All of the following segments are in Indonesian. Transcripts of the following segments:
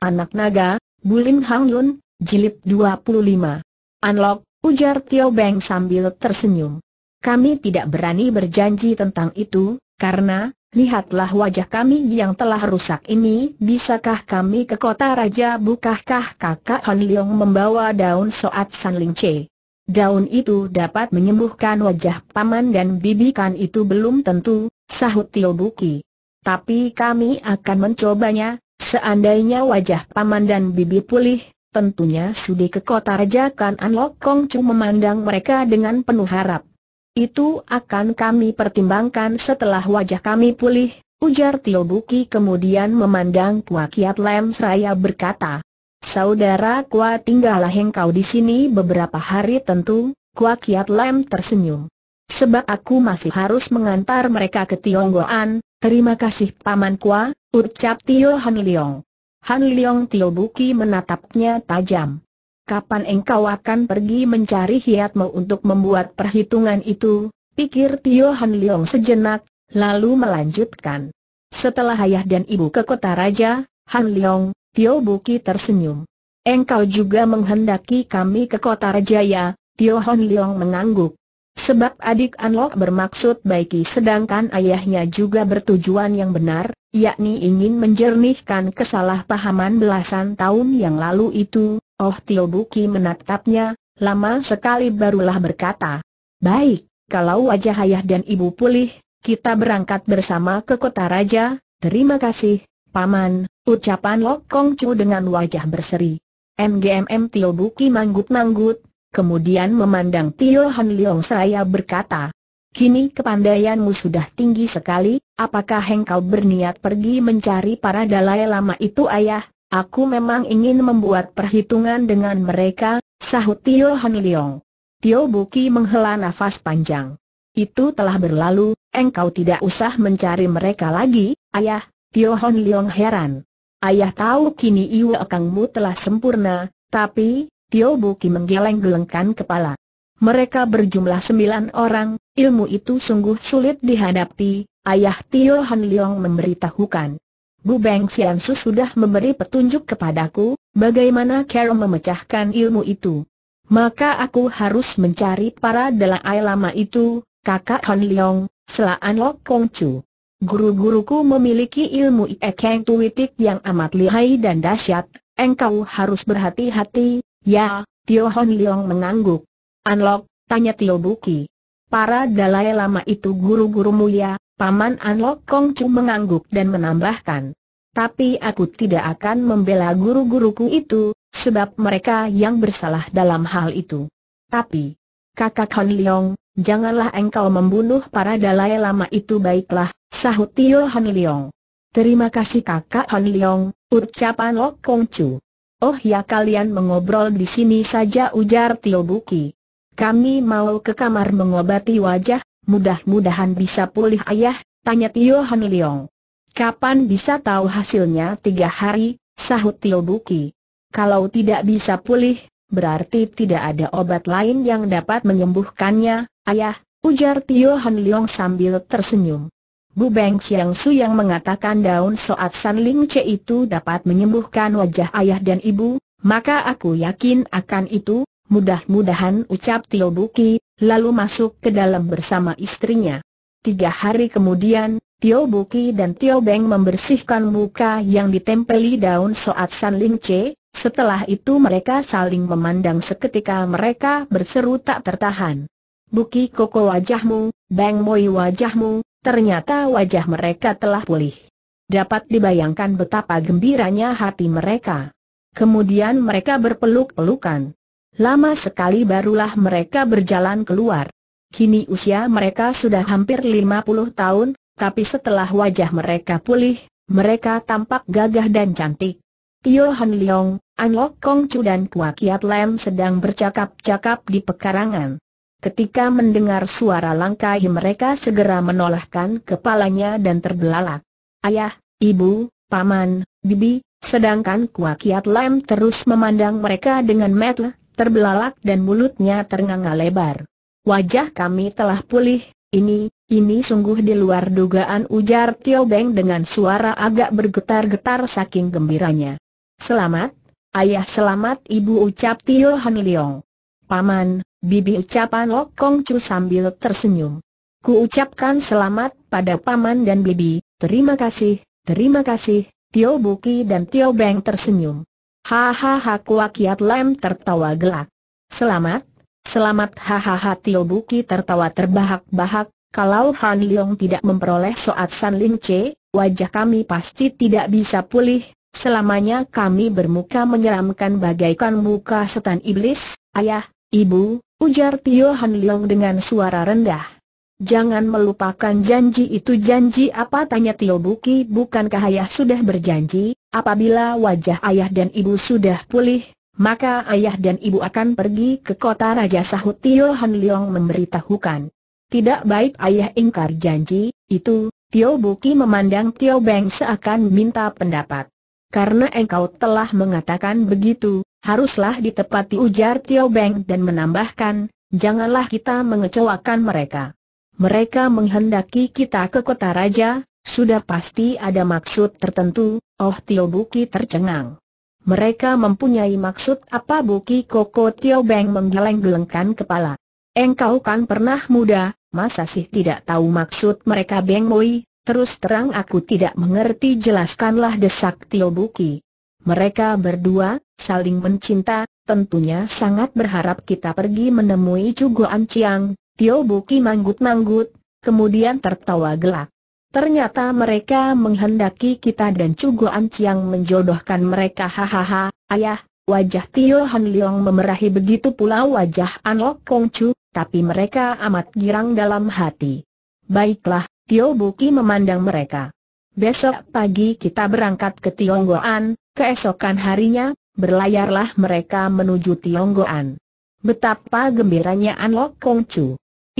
Anak Naga, Bulim Hang Yun, Jilid 25. Unlock, ujar Tio Beng sambil tersenyum. Kami tidak berani berjanji tentang itu, karena, lihatlah wajah kami yang telah rusak ini, bisakah kami ke kota raja bukahkah kakak Han Leong membawa daun soat San Ling Che? Daun itu dapat menyembuhkan wajah paman dan bibikan itu belum tentu, sahut Tio Buki. Tapi kami akan mencobanya, Seandainya wajah paman dan bibi pulih, tentunya Sudi ke kota Raja Kan Anlok Kong Chu memandang mereka dengan penuh harap. Itu akan kami pertimbangkan setelah wajah kami pulih, ujar Tio Buki kemudian memandang Kua Kiat Lem Seraya berkata. Saudara Kua tinggallah engkau di sini beberapa hari tentu, Kua Kiat Lem tersenyum. Sebab aku masih harus mengantar mereka ke Tionggoan, Terima kasih Paman Kua, ucap Tio Han Liong. Han Liong Tio Buki menatapnya tajam. Kapan engkau akan pergi mencari hiatmu untuk membuat perhitungan itu? Pikir Tio Han Liong sejenak, lalu melanjutkan. Setelah ayah dan ibu ke kota raja, Han Liong Tio Buki tersenyum. Engkau juga menghendaki kami ke kota raja ya, Tio Han Liong mengangguk. Sebab adik Anlok bermaksud baiki sedangkan ayahnya juga bertujuan yang benar, yakni ingin menjernihkan kesalahpahaman belasan tahun yang lalu itu, Oh Tio Buki menatapnya, lama sekali barulah berkata, Baik, kalau wajah ayah dan ibu pulih, kita berangkat bersama ke kota raja, terima kasih, Paman, ucapan Lok Kong Chu dengan wajah berseri. MGMM Tio Buki manggut-manggut, Kemudian memandang Tio Han Leong saya berkata, Kini kepandaianmu sudah tinggi sekali, apakah engkau berniat pergi mencari para dalai lama itu ayah? Aku memang ingin membuat perhitungan dengan mereka, sahut Tio Han Leong. Tio Buki menghela nafas panjang. Itu telah berlalu, engkau tidak usah mencari mereka lagi, ayah, Tio Han Leong heran. Ayah tahu kini Iwa akangmu telah sempurna, tapi, Tio Buki menggeleng-gelengkan kepala. Mereka berjumlah sembilan orang, ilmu itu sungguh sulit dihadapi, ayah Tio Han Leong memberitahukan. Bu Beng Sian Su sudah memberi petunjuk kepadaku, bagaimana Carol memecahkan ilmu itu. Maka aku harus mencari para delaai lama itu, kakak Han Leong, selaan Lok Kong Chu. Guru-guruku memiliki ilmu Ikeng tuwitik yang amat lihai dan dahsyat, engkau harus berhati-hati, Ya, Tio Hon Leong mengangguk. Anlok, tanya Tio Buki. Para Dalai Lama itu guru-guru mulia, Paman Anlok Kongcu mengangguk dan menambahkan. Tapi aku tidak akan membela guru-guruku itu, sebab mereka yang bersalah dalam hal itu. Tapi, kakak Hon Leong, janganlah engkau membunuh para Dalai Lama itu baiklah, sahut Tio Hon Leong. Terima kasih kakak Hon Leong, ucapan Lok Kongcu. Oh ya kalian mengobrol di sini saja ujar Tio Buki. Kami mau ke kamar mengobati wajah, mudah-mudahan bisa pulih ayah, tanya Tio Han Leong. Kapan bisa tahu hasilnya tiga hari, sahut Tio Buki. Kalau tidak bisa pulih, berarti tidak ada obat lain yang dapat menyembuhkannya, ayah, ujar Tio Han Leong sambil tersenyum. Bu Beng Chiang Su yang mengatakan daun soat San Ling Che itu dapat menyembuhkan wajah ayah dan ibu, maka aku yakin akan itu, mudah-mudahan ucap Tio Buki, lalu masuk ke dalam bersama istrinya. Tiga hari kemudian, Tio Buki dan Tio Beng membersihkan muka yang ditempeli daun soat San Ling Che, setelah itu mereka saling memandang seketika mereka berseru tak tertahan. Buki koko wajahmu, Beng Moi wajahmu, Ternyata wajah mereka telah pulih. Dapat dibayangkan betapa gembiranya hati mereka. Kemudian mereka berpeluk-pelukan. Lama sekali barulah mereka berjalan keluar. Kini usia mereka sudah hampir 50 tahun, tapi setelah wajah mereka pulih, mereka tampak gagah dan cantik. Tio Han Leong, An Lok Kong Chu dan Kua Kiat Lam sedang bercakap-cakap di pekarangan. Ketika mendengar suara langkah mereka segera menolakkan kepalanya dan terbelalak. Ayah, ibu, paman, bibi, sedangkan Kuakiat lem terus memandang mereka dengan metel, terbelalak dan mulutnya ternganga lebar. Wajah kami telah pulih, ini, ini sungguh di luar dugaan ujar Tio Beng dengan suara agak bergetar-getar saking gembiranya. Selamat, ayah selamat ibu ucap Tio Han Leong. Paman, bibi ucapan Kong Chu sambil tersenyum. Ku ucapkan selamat pada Paman dan bibi, terima kasih, terima kasih, Tio Buki dan Tio Beng tersenyum. Hahaha Kuakiat Lem tertawa gelak. Selamat, selamat hahaha Tio Buki tertawa terbahak-bahak, kalau Han Leong tidak memperoleh soat San Ling Che, wajah kami pasti tidak bisa pulih, Selamanya kami bermuka menyeramkan bagaikan muka setan iblis, ayah, Ibu, ujar Tio Han Leong dengan suara rendah. Jangan melupakan janji itu janji apa tanya Tio Buki bukankah ayah sudah berjanji, apabila wajah ayah dan ibu sudah pulih, maka ayah dan ibu akan pergi ke kota Raja Sahut Tio Han Leong memberitahukan. Tidak baik ayah ingkar janji, itu, Tio Buki memandang Tio Beng seakan minta pendapat. Karena engkau telah mengatakan begitu, Haruslah ditepati ujar Tio Beng dan menambahkan, janganlah kita mengecewakan mereka. Mereka menghendaki kita ke kota raja, sudah pasti ada maksud tertentu, oh Tio Buki tercengang. Mereka mempunyai maksud apa Buki Koko Tio Beng menggeleng-gelengkan kepala. Engkau kan pernah muda, masa sih tidak tahu maksud mereka Beng Moi, terus terang aku tidak mengerti jelaskanlah desak Tio Buki. Mereka berdua, saling mencinta, tentunya sangat berharap kita pergi menemui Cugo Anciang, Tio Buki manggut-manggut, kemudian tertawa gelak. Ternyata mereka menghendaki kita dan Cugo Anciang menjodohkan mereka hahaha, ayah, wajah Tio Han Leong memerahi begitu pula wajah Anok Kong Chu, tapi mereka amat girang dalam hati. Baiklah, Tio Buki memandang mereka. Besok pagi kita berangkat ke Tionggoan, keesokan harinya, berlayarlah mereka menuju Tionggoan. Betapa gembiranya An Lok Kong Chu.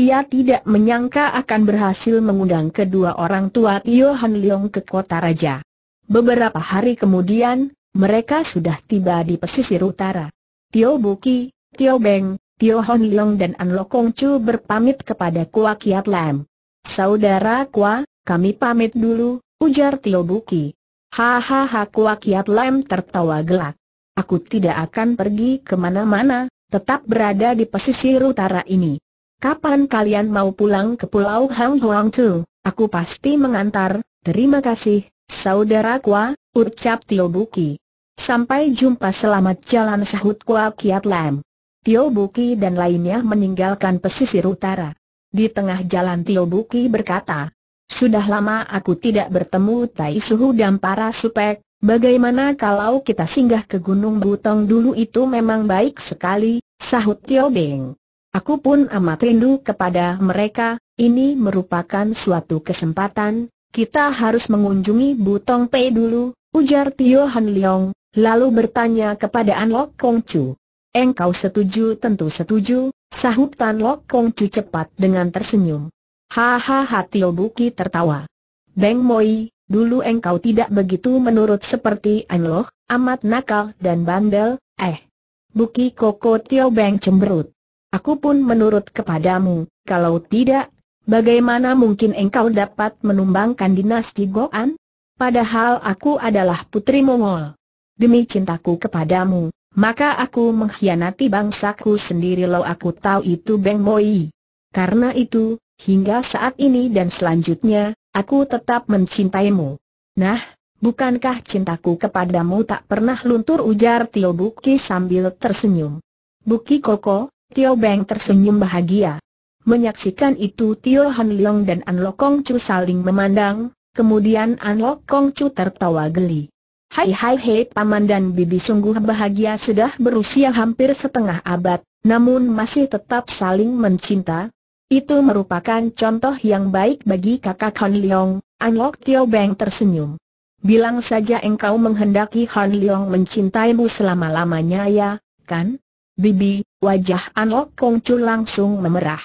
Ia tidak menyangka akan berhasil mengundang kedua orang tua Tio Han Leong ke kota raja. Beberapa hari kemudian, mereka sudah tiba di pesisir utara. Tio Buki, Tio Beng, Tio Han Leong dan An Lok Kong Chu berpamit kepada Kua Kiat Lam. Saudara Kua, kami pamit dulu, ujar Tio Buki. Hahaha Kua Kiat Lam tertawa gelak. Aku tidak akan pergi kemana-mana, tetap berada di pesisir utara ini. Kapan kalian mau pulang ke Pulau Hang Huang Tu? aku pasti mengantar, terima kasih, saudara Kwa, ucap Tio Buki. Sampai jumpa selamat jalan sahut Kwa Kiat Lam. Tio Buki dan lainnya meninggalkan pesisir utara. Di tengah jalan Tio Buki berkata, Sudah lama aku tidak bertemu Tai Suhu dan para supek, Bagaimana kalau kita singgah ke Gunung Butong dulu itu memang baik sekali, sahut Tio Beng. Aku pun amat rindu kepada mereka, ini merupakan suatu kesempatan, kita harus mengunjungi Butong Pei dulu, ujar Tio Han Leong, lalu bertanya kepada An Lok Kong Chu. Engkau setuju tentu setuju, sahut Tan Lok Kong Chu cepat dengan tersenyum. Hahaha Tio Buki tertawa. Beng Moi, dulu engkau tidak begitu menurut seperti Anloh, amat nakal dan bandel, eh. Buki Koko Tio Beng cemberut. Aku pun menurut kepadamu, kalau tidak, bagaimana mungkin engkau dapat menumbangkan dinasti Goan? Padahal aku adalah putri Mongol. Demi cintaku kepadamu, maka aku mengkhianati bangsaku sendiri lo aku tahu itu Beng Moi. Karena itu, hingga saat ini dan selanjutnya, Aku tetap mencintaimu. Nah, bukankah cintaku kepadamu tak pernah luntur ujar Tio Buki sambil tersenyum. Buki Koko, Tio Beng tersenyum bahagia. Menyaksikan itu Tio Han Leong dan An Lokong Chu saling memandang, kemudian An Kong Chu tertawa geli. Hai hai hei paman dan bibi sungguh bahagia sudah berusia hampir setengah abad, namun masih tetap saling mencinta, itu merupakan contoh yang baik bagi kakak Han Leong, Lok Tio Beng tersenyum. Bilang saja engkau menghendaki Han Leong mencintaimu selama-lamanya ya, kan? Bibi, wajah Anok Kong Chu langsung memerah.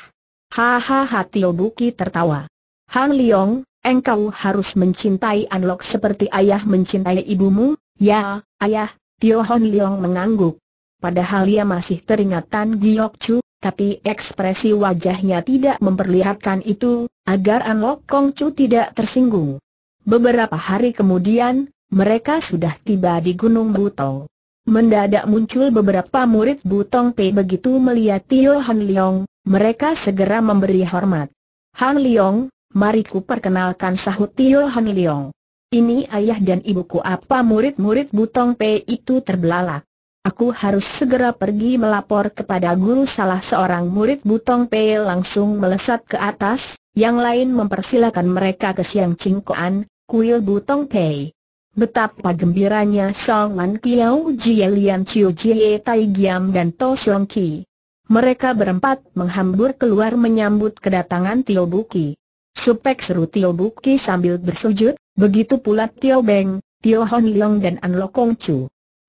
Hahaha Tio Buki tertawa. Han Leong, engkau harus mencintai An Lok seperti ayah mencintai ibumu, ya, ayah, Tio Han Leong mengangguk. Padahal ia masih teringatan Giok Chu, tapi ekspresi wajahnya tidak memperlihatkan itu, agar An Lok Kong Chu tidak tersinggung. Beberapa hari kemudian, mereka sudah tiba di Gunung Butong. Mendadak muncul beberapa murid Butong Pei begitu melihat Tio Han Leong, mereka segera memberi hormat. Han Leong, mari ku perkenalkan sahut Tio Han Leong. Ini ayah dan ibuku apa murid-murid Butong Pei itu terbelalak. Aku harus segera pergi melapor kepada guru salah seorang murid Butong Pei langsung melesat ke atas, yang lain mempersilahkan mereka ke Siang Cingkoan, kuil Butong Pei. Betapa gembiranya Song Man Kiao Jie Lian Chiu Jie Tai Giam dan To Siong Ki. Mereka berempat menghambur keluar menyambut kedatangan Tio Buki. Supek seru Tio Buki sambil bersujud, begitu pula Tio Beng, Tio Hon Leong dan An Lokong Chu.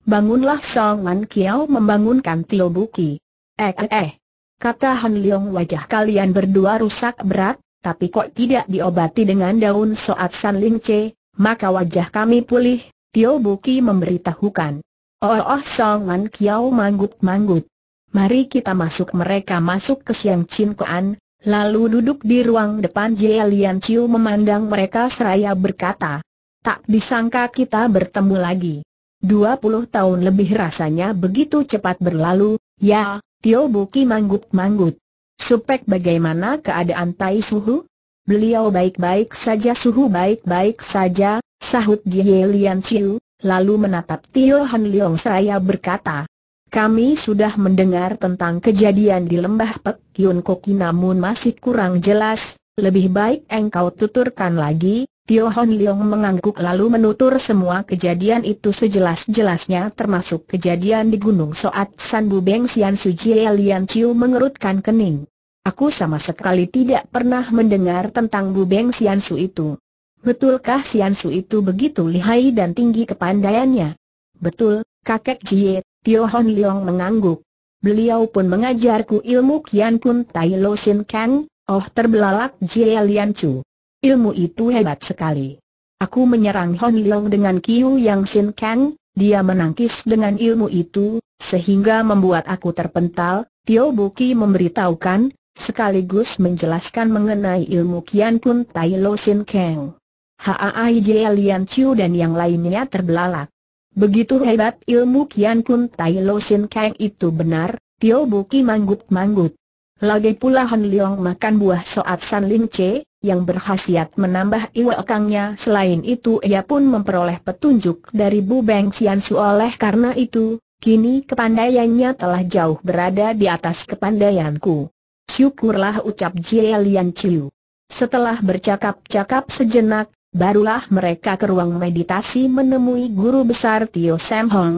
Bangunlah Song Wan Kiao membangunkan Tio Buki. Eh eh eh. Kata Han Leong wajah kalian berdua rusak berat, tapi kok tidak diobati dengan daun soat San Ling Che, maka wajah kami pulih, Tio Buki memberitahukan. Oh oh Song Wan Kiao manggut-manggut. Mari kita masuk mereka masuk ke Siang Chin Koan, lalu duduk di ruang depan Jie Lian Chiu memandang mereka seraya berkata. Tak disangka kita bertemu lagi. 20 tahun lebih rasanya begitu cepat berlalu, ya, Tio Buki manggut-manggut. Supek bagaimana keadaan Tai Suhu? Beliau baik-baik saja Suhu baik-baik saja, sahut Jie Lian Chiu, lalu menatap Tio Han Leong saya berkata. Kami sudah mendengar tentang kejadian di lembah Pek Yun Koki namun masih kurang jelas, lebih baik engkau tuturkan lagi, Tio Hon Leong mengangguk lalu menutur semua kejadian itu sejelas-jelasnya termasuk kejadian di Gunung Soat San Bu Beng Sian Jie Lian Chiu mengerutkan kening. Aku sama sekali tidak pernah mendengar tentang Bu Beng Sian Su itu. Betulkah Sian Su itu begitu lihai dan tinggi kepandaiannya? Betul, kakek Jie, Tio Hon Leong mengangguk. Beliau pun mengajarku ilmu Kian Kun Tai Lo Sin Kang, Oh terbelalak Jie Lian Ciu. Ilmu itu hebat sekali. Aku menyerang Hon Leong dengan Kiu Yang Sin Kang, dia menangkis dengan ilmu itu, sehingga membuat aku terpental, Tio Buki memberitahukan, sekaligus menjelaskan mengenai ilmu Kian Kun Tai Lo Sin Kang. Haaai Jialian Lian Chiu dan yang lainnya terbelalak. Begitu hebat ilmu Kian Kun Tai Lo Sin Kang itu benar, Tio Buki manggut-manggut. Lagi pula Han Leong makan buah soat San Ling Che, yang berhasiat menambah iwakangnya. Selain itu ia pun memperoleh petunjuk dari Bu Beng Xiansu oleh karena itu, kini kepandaiannya telah jauh berada di atas kepandaianku. Syukurlah ucap Jie Lian Chiu. Setelah bercakap-cakap sejenak, barulah mereka ke ruang meditasi menemui guru besar Tio Sam Hong.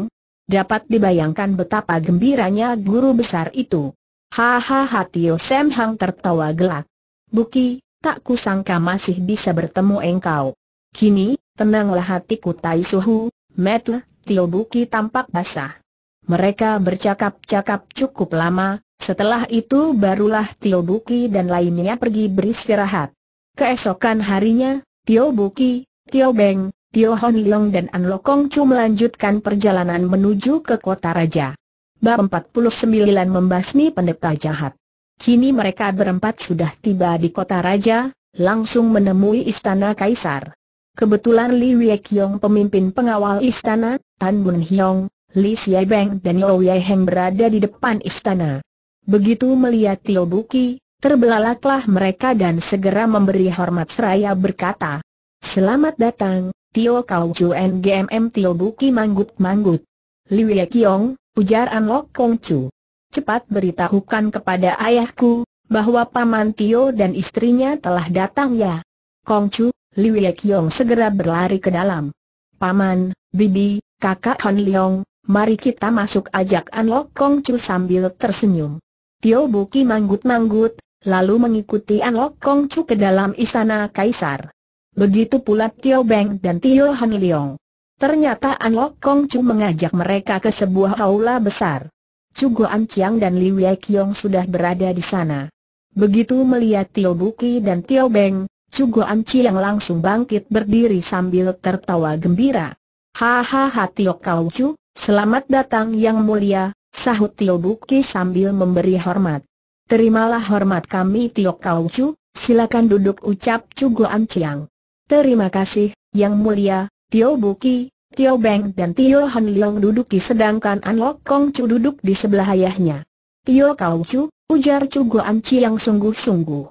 Dapat dibayangkan betapa gembiranya guru besar itu. Hahaha Tio Sam Hong tertawa gelak. Buki, tak kusangka masih bisa bertemu engkau. Kini, tenanglah hatiku Tai Suhu, Metle, Tio Buki tampak basah. Mereka bercakap-cakap cukup lama, setelah itu barulah Tio Buki dan lainnya pergi beristirahat. Keesokan harinya, Tio Buki, Tio Beng, Tio Hon Leong dan An Lokong Chu melanjutkan perjalanan menuju ke kota raja. Bab 49 Membasmi Pendeta Jahat Kini mereka berempat sudah tiba di kota raja, langsung menemui istana kaisar. Kebetulan Li Wiekyong pemimpin pengawal istana, Tan Bun Hyong, Li Xiaobeng dan Yao Heng berada di depan istana. Begitu melihat Tio Buki, terbelalaklah mereka dan segera memberi hormat seraya berkata, Selamat datang, Tio Kau Chuen GMM Tio Buki manggut-manggut. Li Wiekyong, ujar An Lok Kong Chu cepat beritahukan kepada ayahku, bahwa Paman Tio dan istrinya telah datang ya. Kongcu, Liu Ye Kiong segera berlari ke dalam. Paman, Bibi, kakak Han Leong, mari kita masuk ajak An Lok Kongcu sambil tersenyum. Tio Buki manggut-manggut, lalu mengikuti An Lok Kongcu ke dalam istana Kaisar. Begitu pula Tio Beng dan Tio Han Leong. Ternyata An Lok Kongcu mengajak mereka ke sebuah aula besar. Cugo Anciang dan Li Wei Kiong sudah berada di sana. Begitu melihat Tio Buki dan Tio Beng, Cugo Anciang langsung bangkit berdiri sambil tertawa gembira. Hahaha Tio Kau Chu, selamat datang yang mulia, sahut Tio Buki sambil memberi hormat. Terimalah hormat kami Tio Kau Chu, silakan duduk ucap Cugo Anciang. Terima kasih, yang mulia, Tio Buki, Tio Beng dan Tio Han Leong duduki sedangkan An Lok Kong Chu duduk di sebelah ayahnya. Tio Kau Chu, ujar Chu An Chi yang sungguh-sungguh.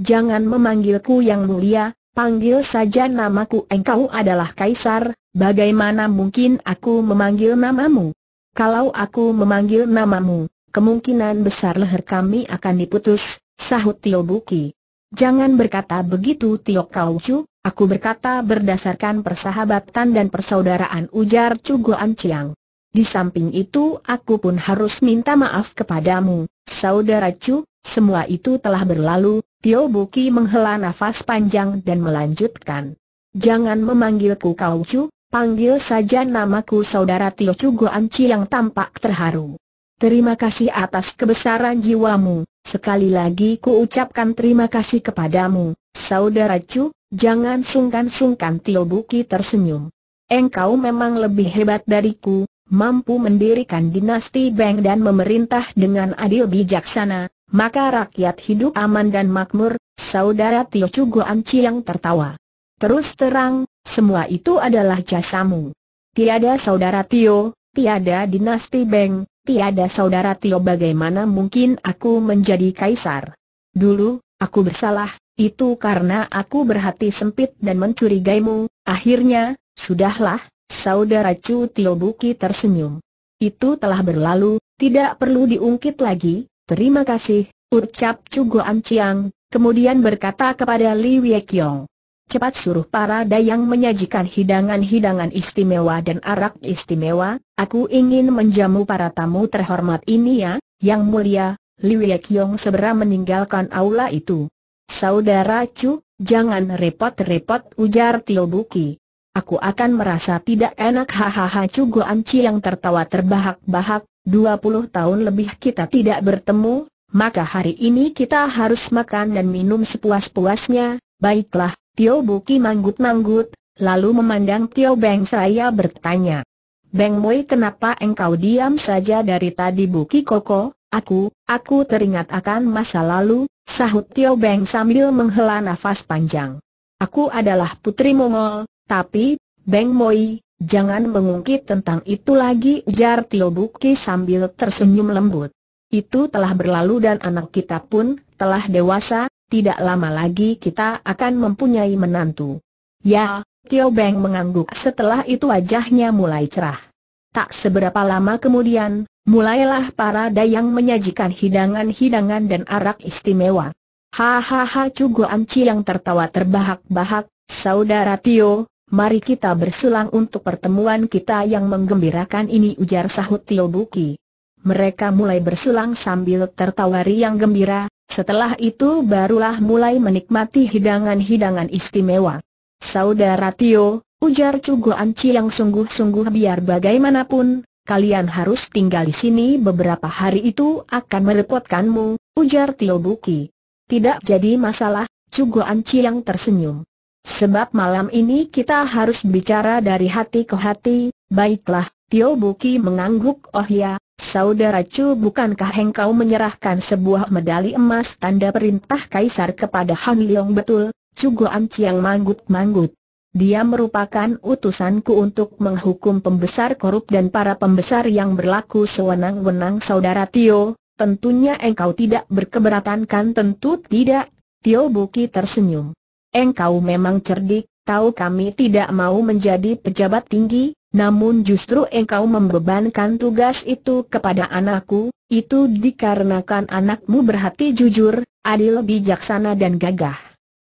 Jangan memanggilku yang mulia, panggil saja namaku engkau adalah Kaisar, bagaimana mungkin aku memanggil namamu? Kalau aku memanggil namamu, kemungkinan besar leher kami akan diputus, sahut Tio Buki. Jangan berkata begitu Tio Kau Chu. Aku berkata berdasarkan persahabatan dan persaudaraan ujar Cuguan Chiang. Di samping itu aku pun harus minta maaf kepadamu, saudara Chu, semua itu telah berlalu, Tio Buki menghela nafas panjang dan melanjutkan. Jangan memanggilku kau Chu, panggil saja namaku saudara Tio Cuguan Chiang tampak terharu. Terima kasih atas kebesaran jiwamu, sekali lagi ku ucapkan terima kasih kepadamu, saudara Chu, Jangan sungkan-sungkan Tio Buki tersenyum. Engkau memang lebih hebat dariku, mampu mendirikan dinasti Beng dan memerintah dengan adil bijaksana, maka rakyat hidup aman dan makmur, saudara Tio Cugo Anci yang tertawa. Terus terang, semua itu adalah jasamu. Tiada saudara Tio, tiada dinasti Beng, tiada saudara Tio bagaimana mungkin aku menjadi kaisar. Dulu, aku bersalah, itu karena aku berhati sempit dan mencurigaimu, akhirnya, sudahlah, saudara Chu Tio Buki tersenyum. Itu telah berlalu, tidak perlu diungkit lagi, terima kasih, ucap Chu Goan Chiang, kemudian berkata kepada Li Wei Kiong. Cepat suruh para dayang menyajikan hidangan-hidangan istimewa dan arak istimewa, aku ingin menjamu para tamu terhormat ini ya, yang mulia, Li Wei Kiong segera meninggalkan aula itu. Saudara Chu, jangan repot-repot ujar Tio Buki. Aku akan merasa tidak enak hahaha Chu Goan Chi yang tertawa terbahak-bahak, 20 tahun lebih kita tidak bertemu, maka hari ini kita harus makan dan minum sepuas-puasnya, baiklah, Tio Buki manggut-manggut, lalu memandang Tio Beng saya bertanya. Beng Moi kenapa engkau diam saja dari tadi Buki Koko, aku, aku teringat akan masa lalu, Sahut Tio Beng sambil menghela nafas panjang. Aku adalah putri Mongol, tapi, Beng Moi, jangan mengungkit tentang itu lagi ujar Tio Buki sambil tersenyum lembut. Itu telah berlalu dan anak kita pun telah dewasa, tidak lama lagi kita akan mempunyai menantu. Ya, Tio Beng mengangguk setelah itu wajahnya mulai cerah. Tak seberapa lama kemudian, mulailah para dayang menyajikan hidangan-hidangan dan arak istimewa. Hahaha Cugo Anci yang tertawa terbahak-bahak, Saudara Tio, mari kita berselang untuk pertemuan kita yang menggembirakan ini ujar sahut Tio Buki. Mereka mulai berselang sambil tertawa riang gembira, setelah itu barulah mulai menikmati hidangan-hidangan istimewa. Saudara Tio, Ujar Cugo Anci yang sungguh-sungguh biar bagaimanapun, kalian harus tinggal di sini beberapa hari itu akan merepotkanmu, ujar Tio Buki. Tidak jadi masalah, Cugo Anci yang tersenyum. Sebab malam ini kita harus bicara dari hati ke hati, baiklah, Tio Buki mengangguk oh ya, saudara Cu bukankah engkau menyerahkan sebuah medali emas tanda perintah kaisar kepada Han Leong betul, Cugo Anci yang manggut-manggut. Dia merupakan utusanku untuk menghukum pembesar korup dan para pembesar yang berlaku sewenang-wenang saudara Tio, tentunya engkau tidak berkeberatan kan tentu tidak, Tio Buki tersenyum. Engkau memang cerdik, tahu kami tidak mau menjadi pejabat tinggi, namun justru engkau membebankan tugas itu kepada anakku, itu dikarenakan anakmu berhati jujur, adil bijaksana dan gagah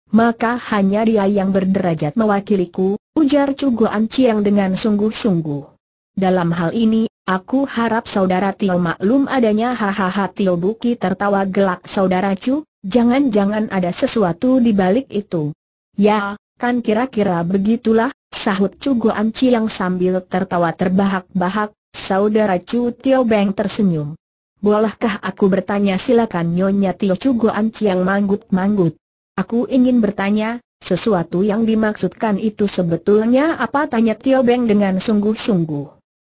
maka hanya dia yang berderajat mewakiliku, ujar Cuguan Ciang dengan sungguh-sungguh. Dalam hal ini, aku harap saudara Tio maklum adanya hahaha Tio Buki tertawa gelak saudara Cu, jangan-jangan ada sesuatu di balik itu. Ya, kan kira-kira begitulah, sahut Cuguan Ciang sambil tertawa terbahak-bahak, saudara Cu Tio Beng tersenyum. Bolehkah aku bertanya silakan Nyonya Tio Cuguan yang manggut-manggut. Aku ingin bertanya, sesuatu yang dimaksudkan itu sebetulnya apa? Tanya Tio Beng dengan sungguh-sungguh.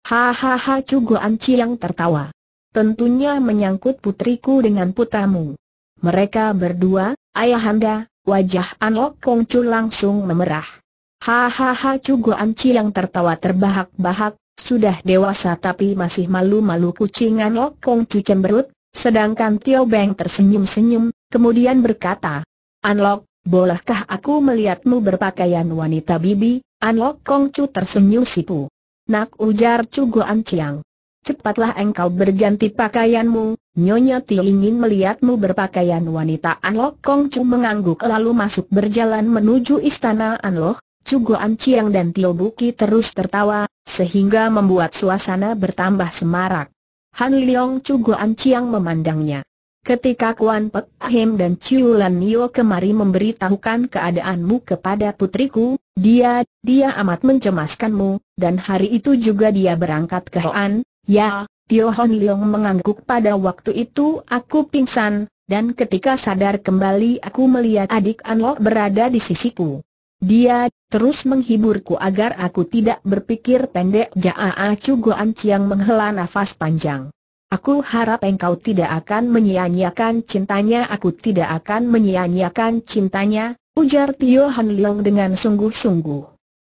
Hahaha Cugo Anci yang tertawa. Tentunya menyangkut putriku dengan putamu. Mereka berdua, ayahanda, wajah Anlok Kongcu langsung memerah. Hahaha Cugo Anci yang tertawa terbahak-bahak, sudah dewasa tapi masih malu-malu kucing Lok Kongcu cemberut, sedangkan Tio Beng tersenyum-senyum, kemudian berkata, Anlok, bolehkah aku melihatmu berpakaian wanita bibi? Anlok Kongcu tersenyum sipu. Nak ujar Guan Chiang. Cepatlah engkau berganti pakaianmu, Nyonya Ti ingin melihatmu berpakaian wanita Anlok Kongcu mengangguk lalu masuk berjalan menuju istana Anlok, Guan Chiang dan Tio Buki terus tertawa, sehingga membuat suasana bertambah semarak. Han Leong Guan Chiang memandangnya. Ketika Kuan Pek Hem dan Chiu Lan Nio kemari memberitahukan keadaanmu kepada putriku, dia, dia amat mencemaskanmu, dan hari itu juga dia berangkat ke Hoan, ya, Tio Hon Leong mengangguk pada waktu itu aku pingsan, dan ketika sadar kembali aku melihat adik An Lok berada di sisiku. Dia terus menghiburku agar aku tidak berpikir pendek. Jaa Chu Goan Chiang menghela nafas panjang. Aku harap engkau tidak akan menyia-nyiakan cintanya Aku tidak akan menyia-nyiakan cintanya Ujar Tio Han Leong dengan sungguh-sungguh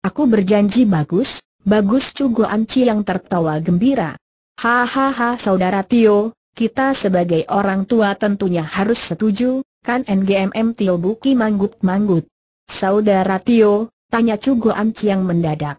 Aku berjanji bagus, bagus Cugo Anci yang tertawa gembira Hahaha saudara Tio, kita sebagai orang tua tentunya harus setuju, kan NGMM Tio Buki manggut-manggut Saudara Tio, tanya Cugo Anci yang mendadak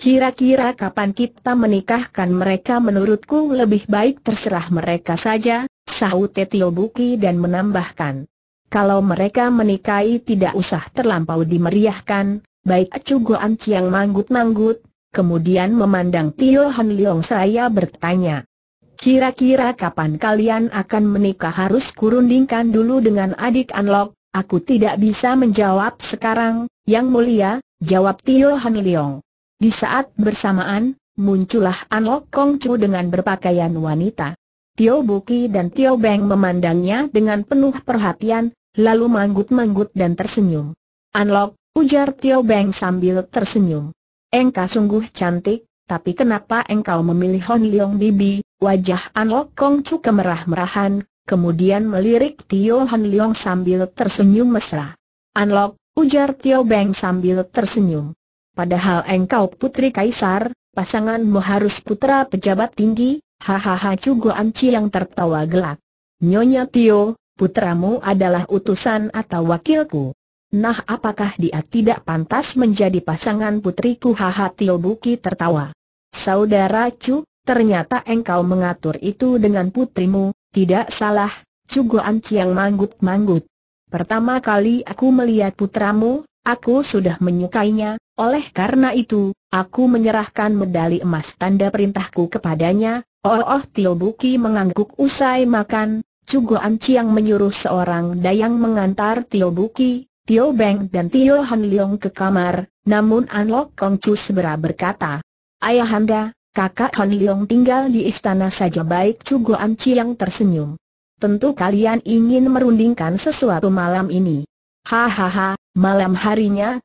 Kira-kira kapan kita menikahkan mereka menurutku lebih baik terserah mereka saja, sahut Tio Buki dan menambahkan. Kalau mereka menikahi tidak usah terlampau dimeriahkan, baik Acu Goan Chiang manggut-manggut, kemudian memandang Tio Han Leong saya bertanya. Kira-kira kapan kalian akan menikah harus kurundingkan dulu dengan adik Anlok, aku tidak bisa menjawab sekarang, yang mulia, jawab Tio Han Leong. Di saat bersamaan, muncullah An Lok Kong Chu dengan berpakaian wanita. Tio Buki dan Tio Beng memandangnya dengan penuh perhatian, lalu manggut-manggut dan tersenyum. An Lok, ujar Tio Beng sambil tersenyum. Engkau sungguh cantik, tapi kenapa engkau memilih Hon Leong Bibi? Wajah An Lok Kong Chu kemerah-merahan, kemudian melirik Tio Hon Leong sambil tersenyum mesra. An Lok, ujar Tio Beng sambil tersenyum. Padahal engkau putri kaisar, pasanganmu harus putra pejabat tinggi, hahaha cugu Anci yang tertawa gelak. Nyonya Tio, putramu adalah utusan atau wakilku. Nah apakah dia tidak pantas menjadi pasangan putriku haha Tio Buki tertawa. Saudara Cu, ternyata engkau mengatur itu dengan putrimu, tidak salah, Cugo Anci yang manggut-manggut. Pertama kali aku melihat putramu, aku sudah menyukainya, oleh karena itu, aku menyerahkan medali emas tanda perintahku kepadanya, Oh Oh Tio Buki mengangguk usai makan, Cugo Ciang menyuruh seorang dayang mengantar Tio Buki, Tio Beng dan Tio Han Leong ke kamar, namun An Lok Kong Chu segera berkata, Ayahanda, kakak Han Leong tinggal di istana saja baik Cugo Ciang tersenyum. Tentu kalian ingin merundingkan sesuatu malam ini. Hahaha, Malam harinya,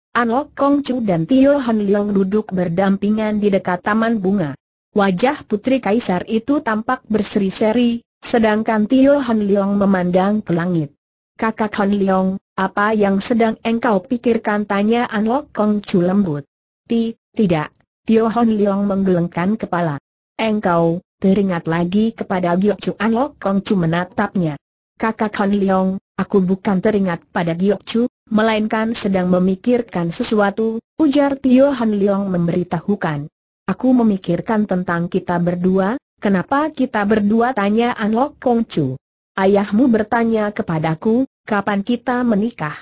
Kong Chu dan Tio Han Leong duduk berdampingan di dekat taman bunga. Wajah putri kaisar itu tampak berseri-seri, sedangkan Tio Han Leong memandang ke langit. Kakak Han Leong, apa yang sedang engkau pikirkan? Tanya Kong Chu lembut. Ti, tidak. Tio Han Leong menggelengkan kepala. Engkau, teringat lagi kepada Giok Chu Kong Chu menatapnya. Kakak Han Leong, aku bukan teringat pada Giok Chu, melainkan sedang memikirkan sesuatu, ujar Tio Han Leong memberitahukan. Aku memikirkan tentang kita berdua, kenapa kita berdua tanya An Lok Kong Chu. Ayahmu bertanya kepadaku, kapan kita menikah?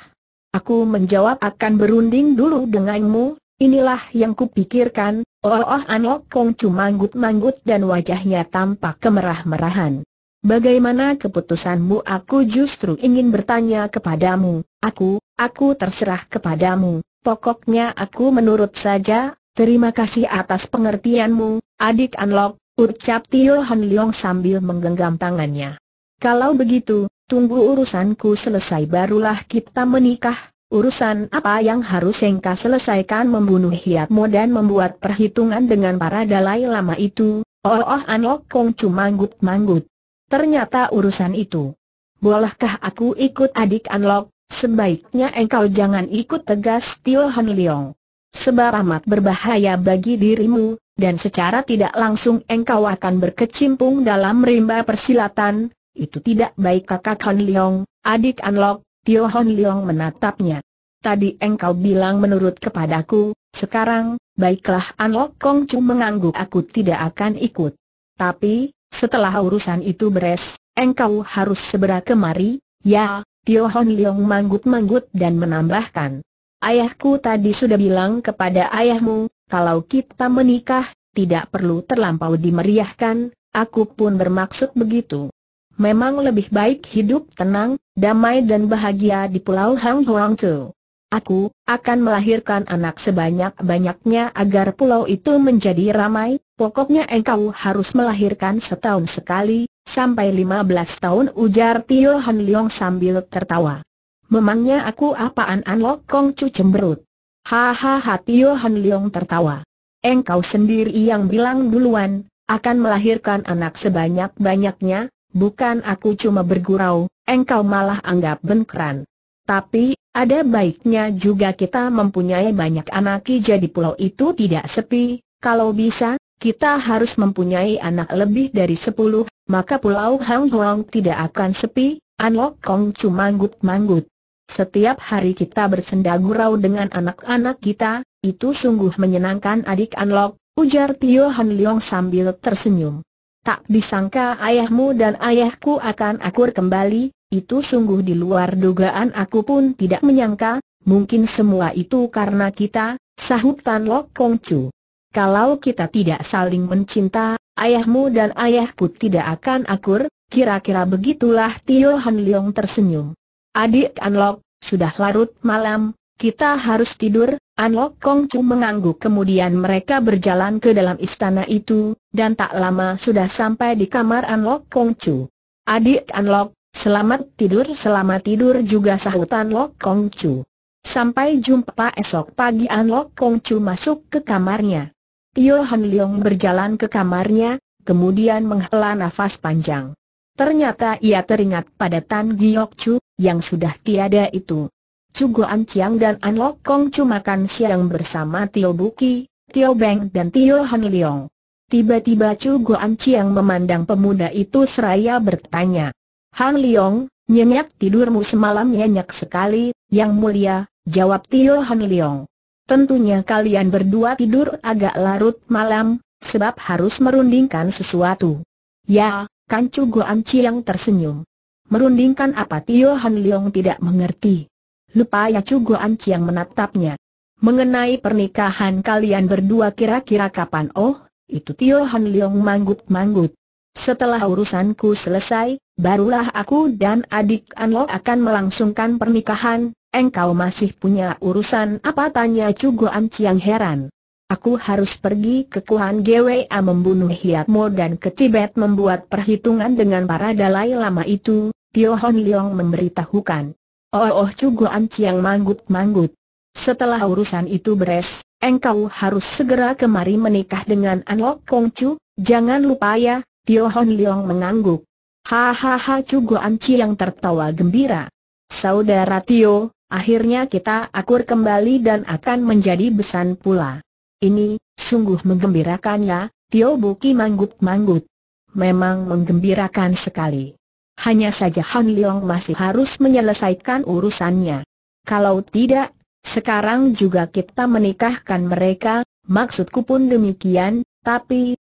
Aku menjawab akan berunding dulu denganmu, inilah yang kupikirkan, oh oh An Lok Kong Chu manggut-manggut dan wajahnya tampak kemerah-merahan. Bagaimana keputusanmu aku justru ingin bertanya kepadamu, aku, aku terserah kepadamu, pokoknya aku menurut saja, terima kasih atas pengertianmu, adik Anlok, ucap Tio Han Leong sambil menggenggam tangannya. Kalau begitu, tunggu urusanku selesai barulah kita menikah, urusan apa yang harus engkau selesaikan membunuh hiatmu dan membuat perhitungan dengan para dalai lama itu, oh oh Anlok Kong cuma manggut-manggut. Ternyata urusan itu. Bolehkah aku ikut adik Anlok? Sebaiknya engkau jangan ikut tegas Tio Han Leong. Sebab amat berbahaya bagi dirimu, dan secara tidak langsung engkau akan berkecimpung dalam rimba persilatan, itu tidak baik kakak Han Leong, adik Anlok, Tio Han Leong menatapnya. Tadi engkau bilang menurut kepadaku, sekarang, baiklah Anlok Kong Chu mengangguk aku tidak akan ikut. Tapi, setelah urusan itu beres, engkau harus segera kemari, ya, Tio Hon Leong manggut-manggut dan menambahkan. Ayahku tadi sudah bilang kepada ayahmu, kalau kita menikah, tidak perlu terlampau dimeriahkan, aku pun bermaksud begitu. Memang lebih baik hidup tenang, damai dan bahagia di Pulau Hang Huang Tu. Aku akan melahirkan anak sebanyak-banyaknya agar pulau itu menjadi ramai, pokoknya engkau harus melahirkan setahun sekali, sampai 15 tahun ujar Tio Han Leong sambil tertawa. Memangnya aku apaan An Lok Kong Cu cemberut. Hahaha Tio Han Leong tertawa. Engkau sendiri yang bilang duluan, akan melahirkan anak sebanyak-banyaknya, bukan aku cuma bergurau, engkau malah anggap bengkran. Tapi, ada baiknya juga kita mempunyai banyak anak jadi pulau itu tidak sepi, kalau bisa, kita harus mempunyai anak lebih dari sepuluh, maka pulau Hang Huang tidak akan sepi, An Lok Kong cuma manggut-manggut. Setiap hari kita bersenda gurau dengan anak-anak kita, itu sungguh menyenangkan adik An Lok, ujar Tio Han Leong sambil tersenyum. Tak disangka ayahmu dan ayahku akan akur kembali, itu sungguh di luar dugaan aku pun tidak menyangka, mungkin semua itu karena kita, sahut Tan Lok Kong Chu. Kalau kita tidak saling mencinta, ayahmu dan ayahku tidak akan akur, kira-kira begitulah Tio Han Leong tersenyum. Adik An Lok, sudah larut malam, kita harus tidur, An Lok Kong Chu mengangguk kemudian mereka berjalan ke dalam istana itu, dan tak lama sudah sampai di kamar An Lok Kong Chu. Adik An Lok, Selamat tidur selamat tidur juga sahutan Lok Kong Chu. Sampai jumpa esok pagi An Lok Kong Chu masuk ke kamarnya. Tio Han Leong berjalan ke kamarnya, kemudian menghela nafas panjang. Ternyata ia teringat pada Tan Giok Chu, yang sudah tiada itu. Chu Goan Chiang dan An Lok Kong Chu makan siang bersama Tio Buki, Tio Beng dan Tio Han Leong. Tiba-tiba Chu Goan Chiang memandang pemuda itu seraya bertanya, Han Leong, nyenyak tidurmu semalam nyenyak sekali, yang mulia, jawab Tio Han Leong. Tentunya kalian berdua tidur agak larut malam, sebab harus merundingkan sesuatu. Ya, Kancu Goan Chiang tersenyum. Merundingkan apa Tio Han Leong tidak mengerti. Lupa ya Cu Goan Chiang menatapnya. Mengenai pernikahan kalian berdua kira-kira kapan oh, itu Tio Han Leong manggut-manggut. Setelah urusanku selesai, barulah aku dan adik Anlo akan melangsungkan pernikahan, engkau masih punya urusan apa tanya Cugo Ciang heran. Aku harus pergi ke Kuan GWA membunuh Hiatmo dan ke Tibet membuat perhitungan dengan para dalai lama itu, Tio Hon Leong memberitahukan. Oh oh Cugo Ciang manggut-manggut. Setelah urusan itu beres, engkau harus segera kemari menikah dengan Anlok Kongcu, jangan lupa ya, Tio Hon Leong mengangguk. Hahaha Anci yang tertawa gembira. Saudara Tio, akhirnya kita akur kembali dan akan menjadi besan pula. Ini, sungguh menggembirakan ya, Tio Buki manggut-manggut. Memang menggembirakan sekali. Hanya saja Han Liang masih harus menyelesaikan urusannya. Kalau tidak, sekarang juga kita menikahkan mereka, maksudku pun demikian, tapi,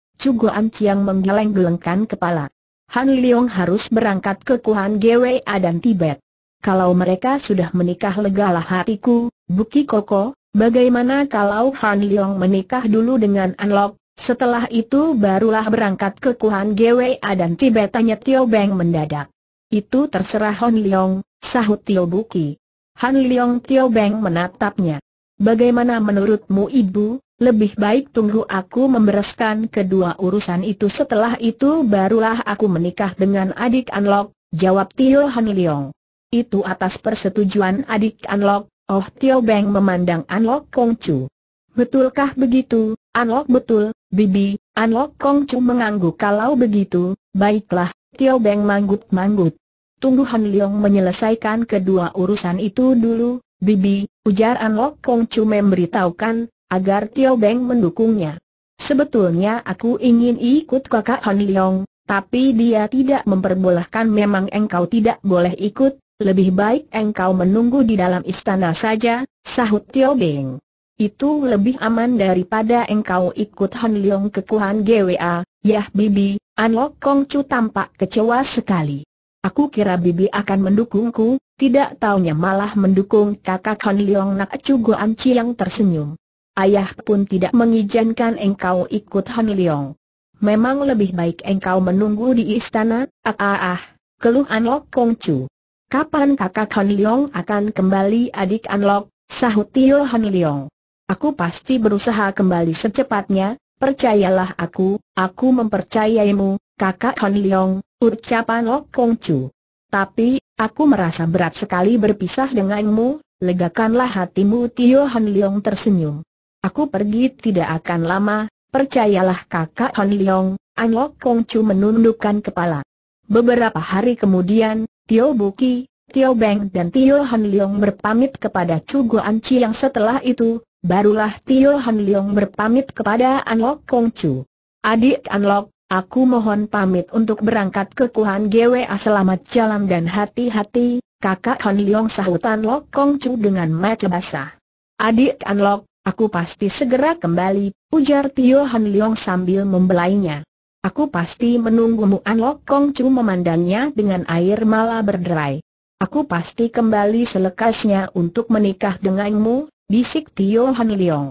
Anci yang menggeleng-gelengkan kepala. Han Leong harus berangkat ke Kuhan Gwa dan Tibet. Kalau mereka sudah menikah legalah hatiku, Buki Koko, bagaimana kalau Han Leong menikah dulu dengan An Lok, setelah itu barulah berangkat ke Kuhan Gwa dan Tibet tanya Tio Beng mendadak. Itu terserah Han Leong, sahut Tio Buki. Han Leong Tio Beng menatapnya. Bagaimana menurutmu ibu, lebih baik tunggu aku membereskan kedua urusan itu setelah itu barulah aku menikah dengan adik Anlok, jawab Tio Han Leong. Itu atas persetujuan adik Anlok, Oh Tio Beng memandang Anlok Kongcu. Betulkah begitu, Anlok betul, Bibi, Anlok Kongcu mengangguk kalau begitu, baiklah, Tio Beng manggut-manggut. Tunggu Han Leong menyelesaikan kedua urusan itu dulu, Bibi, ujar Anlok Kongcu memberitahukan, agar Tio Beng mendukungnya. Sebetulnya aku ingin ikut kakak Han Leong, tapi dia tidak memperbolehkan memang engkau tidak boleh ikut, lebih baik engkau menunggu di dalam istana saja, sahut Tio Beng. Itu lebih aman daripada engkau ikut Han Leong ke Kuhan GWA, yah Bibi, An Lok Kong Chu tampak kecewa sekali. Aku kira Bibi akan mendukungku, tidak taunya malah mendukung kakak Han Leong Nak Chu Goan yang tersenyum. Ayah pun tidak mengizinkan engkau ikut Han Leong. Memang lebih baik engkau menunggu di istana, ah ah ah, keluh Anlok Kong Chu. Kapan kakak Han Leong akan kembali adik Anlok, sahut Tio Han Leong. Aku pasti berusaha kembali secepatnya, percayalah aku, aku mempercayaimu, kakak Han Leong, ucapan Lok Kong Chu. Tapi, aku merasa berat sekali berpisah denganmu, legakanlah hatimu Tio Han Leong tersenyum. Aku pergi tidak akan lama, percayalah kakak Han Leong, Lok Kong Chu menundukkan kepala. Beberapa hari kemudian, Tio Buki, Tio Beng dan Tio Han Leong berpamit kepada Chu Guan Chi yang setelah itu, barulah Tio Han Leong berpamit kepada Lok Kong Chu. Adik Anlok, aku mohon pamit untuk berangkat ke Kuhan GWA selamat jalan dan hati-hati, kakak Han Leong sahutan Lok Kong Chu dengan mata basah. Adik Anlok, Aku pasti segera kembali, ujar Tio Han Leong sambil membelainya. Aku pasti menunggumu An Lok Kong Chu memandangnya dengan air mala berderai. Aku pasti kembali selekasnya untuk menikah denganmu, bisik Tio Han Leong.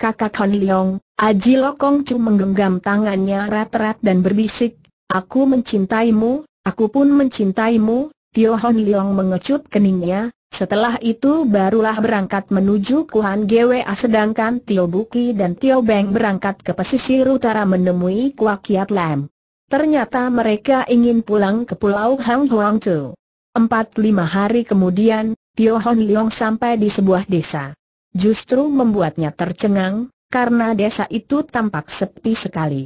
Kakak Han Leong, Aji Kong Chu menggenggam tangannya rat-rat dan berbisik, Aku mencintaimu, aku pun mencintaimu, Tio Han Leong mengecut keningnya, setelah itu barulah berangkat menuju Kuan Gwa sedangkan Tio Buki dan Tio Beng berangkat ke pesisir utara menemui Kuakiat Lam. Ternyata mereka ingin pulang ke Pulau Hang Huang Tu. Empat lima hari kemudian, Tio Hon Leong sampai di sebuah desa. Justru membuatnya tercengang, karena desa itu tampak sepi sekali.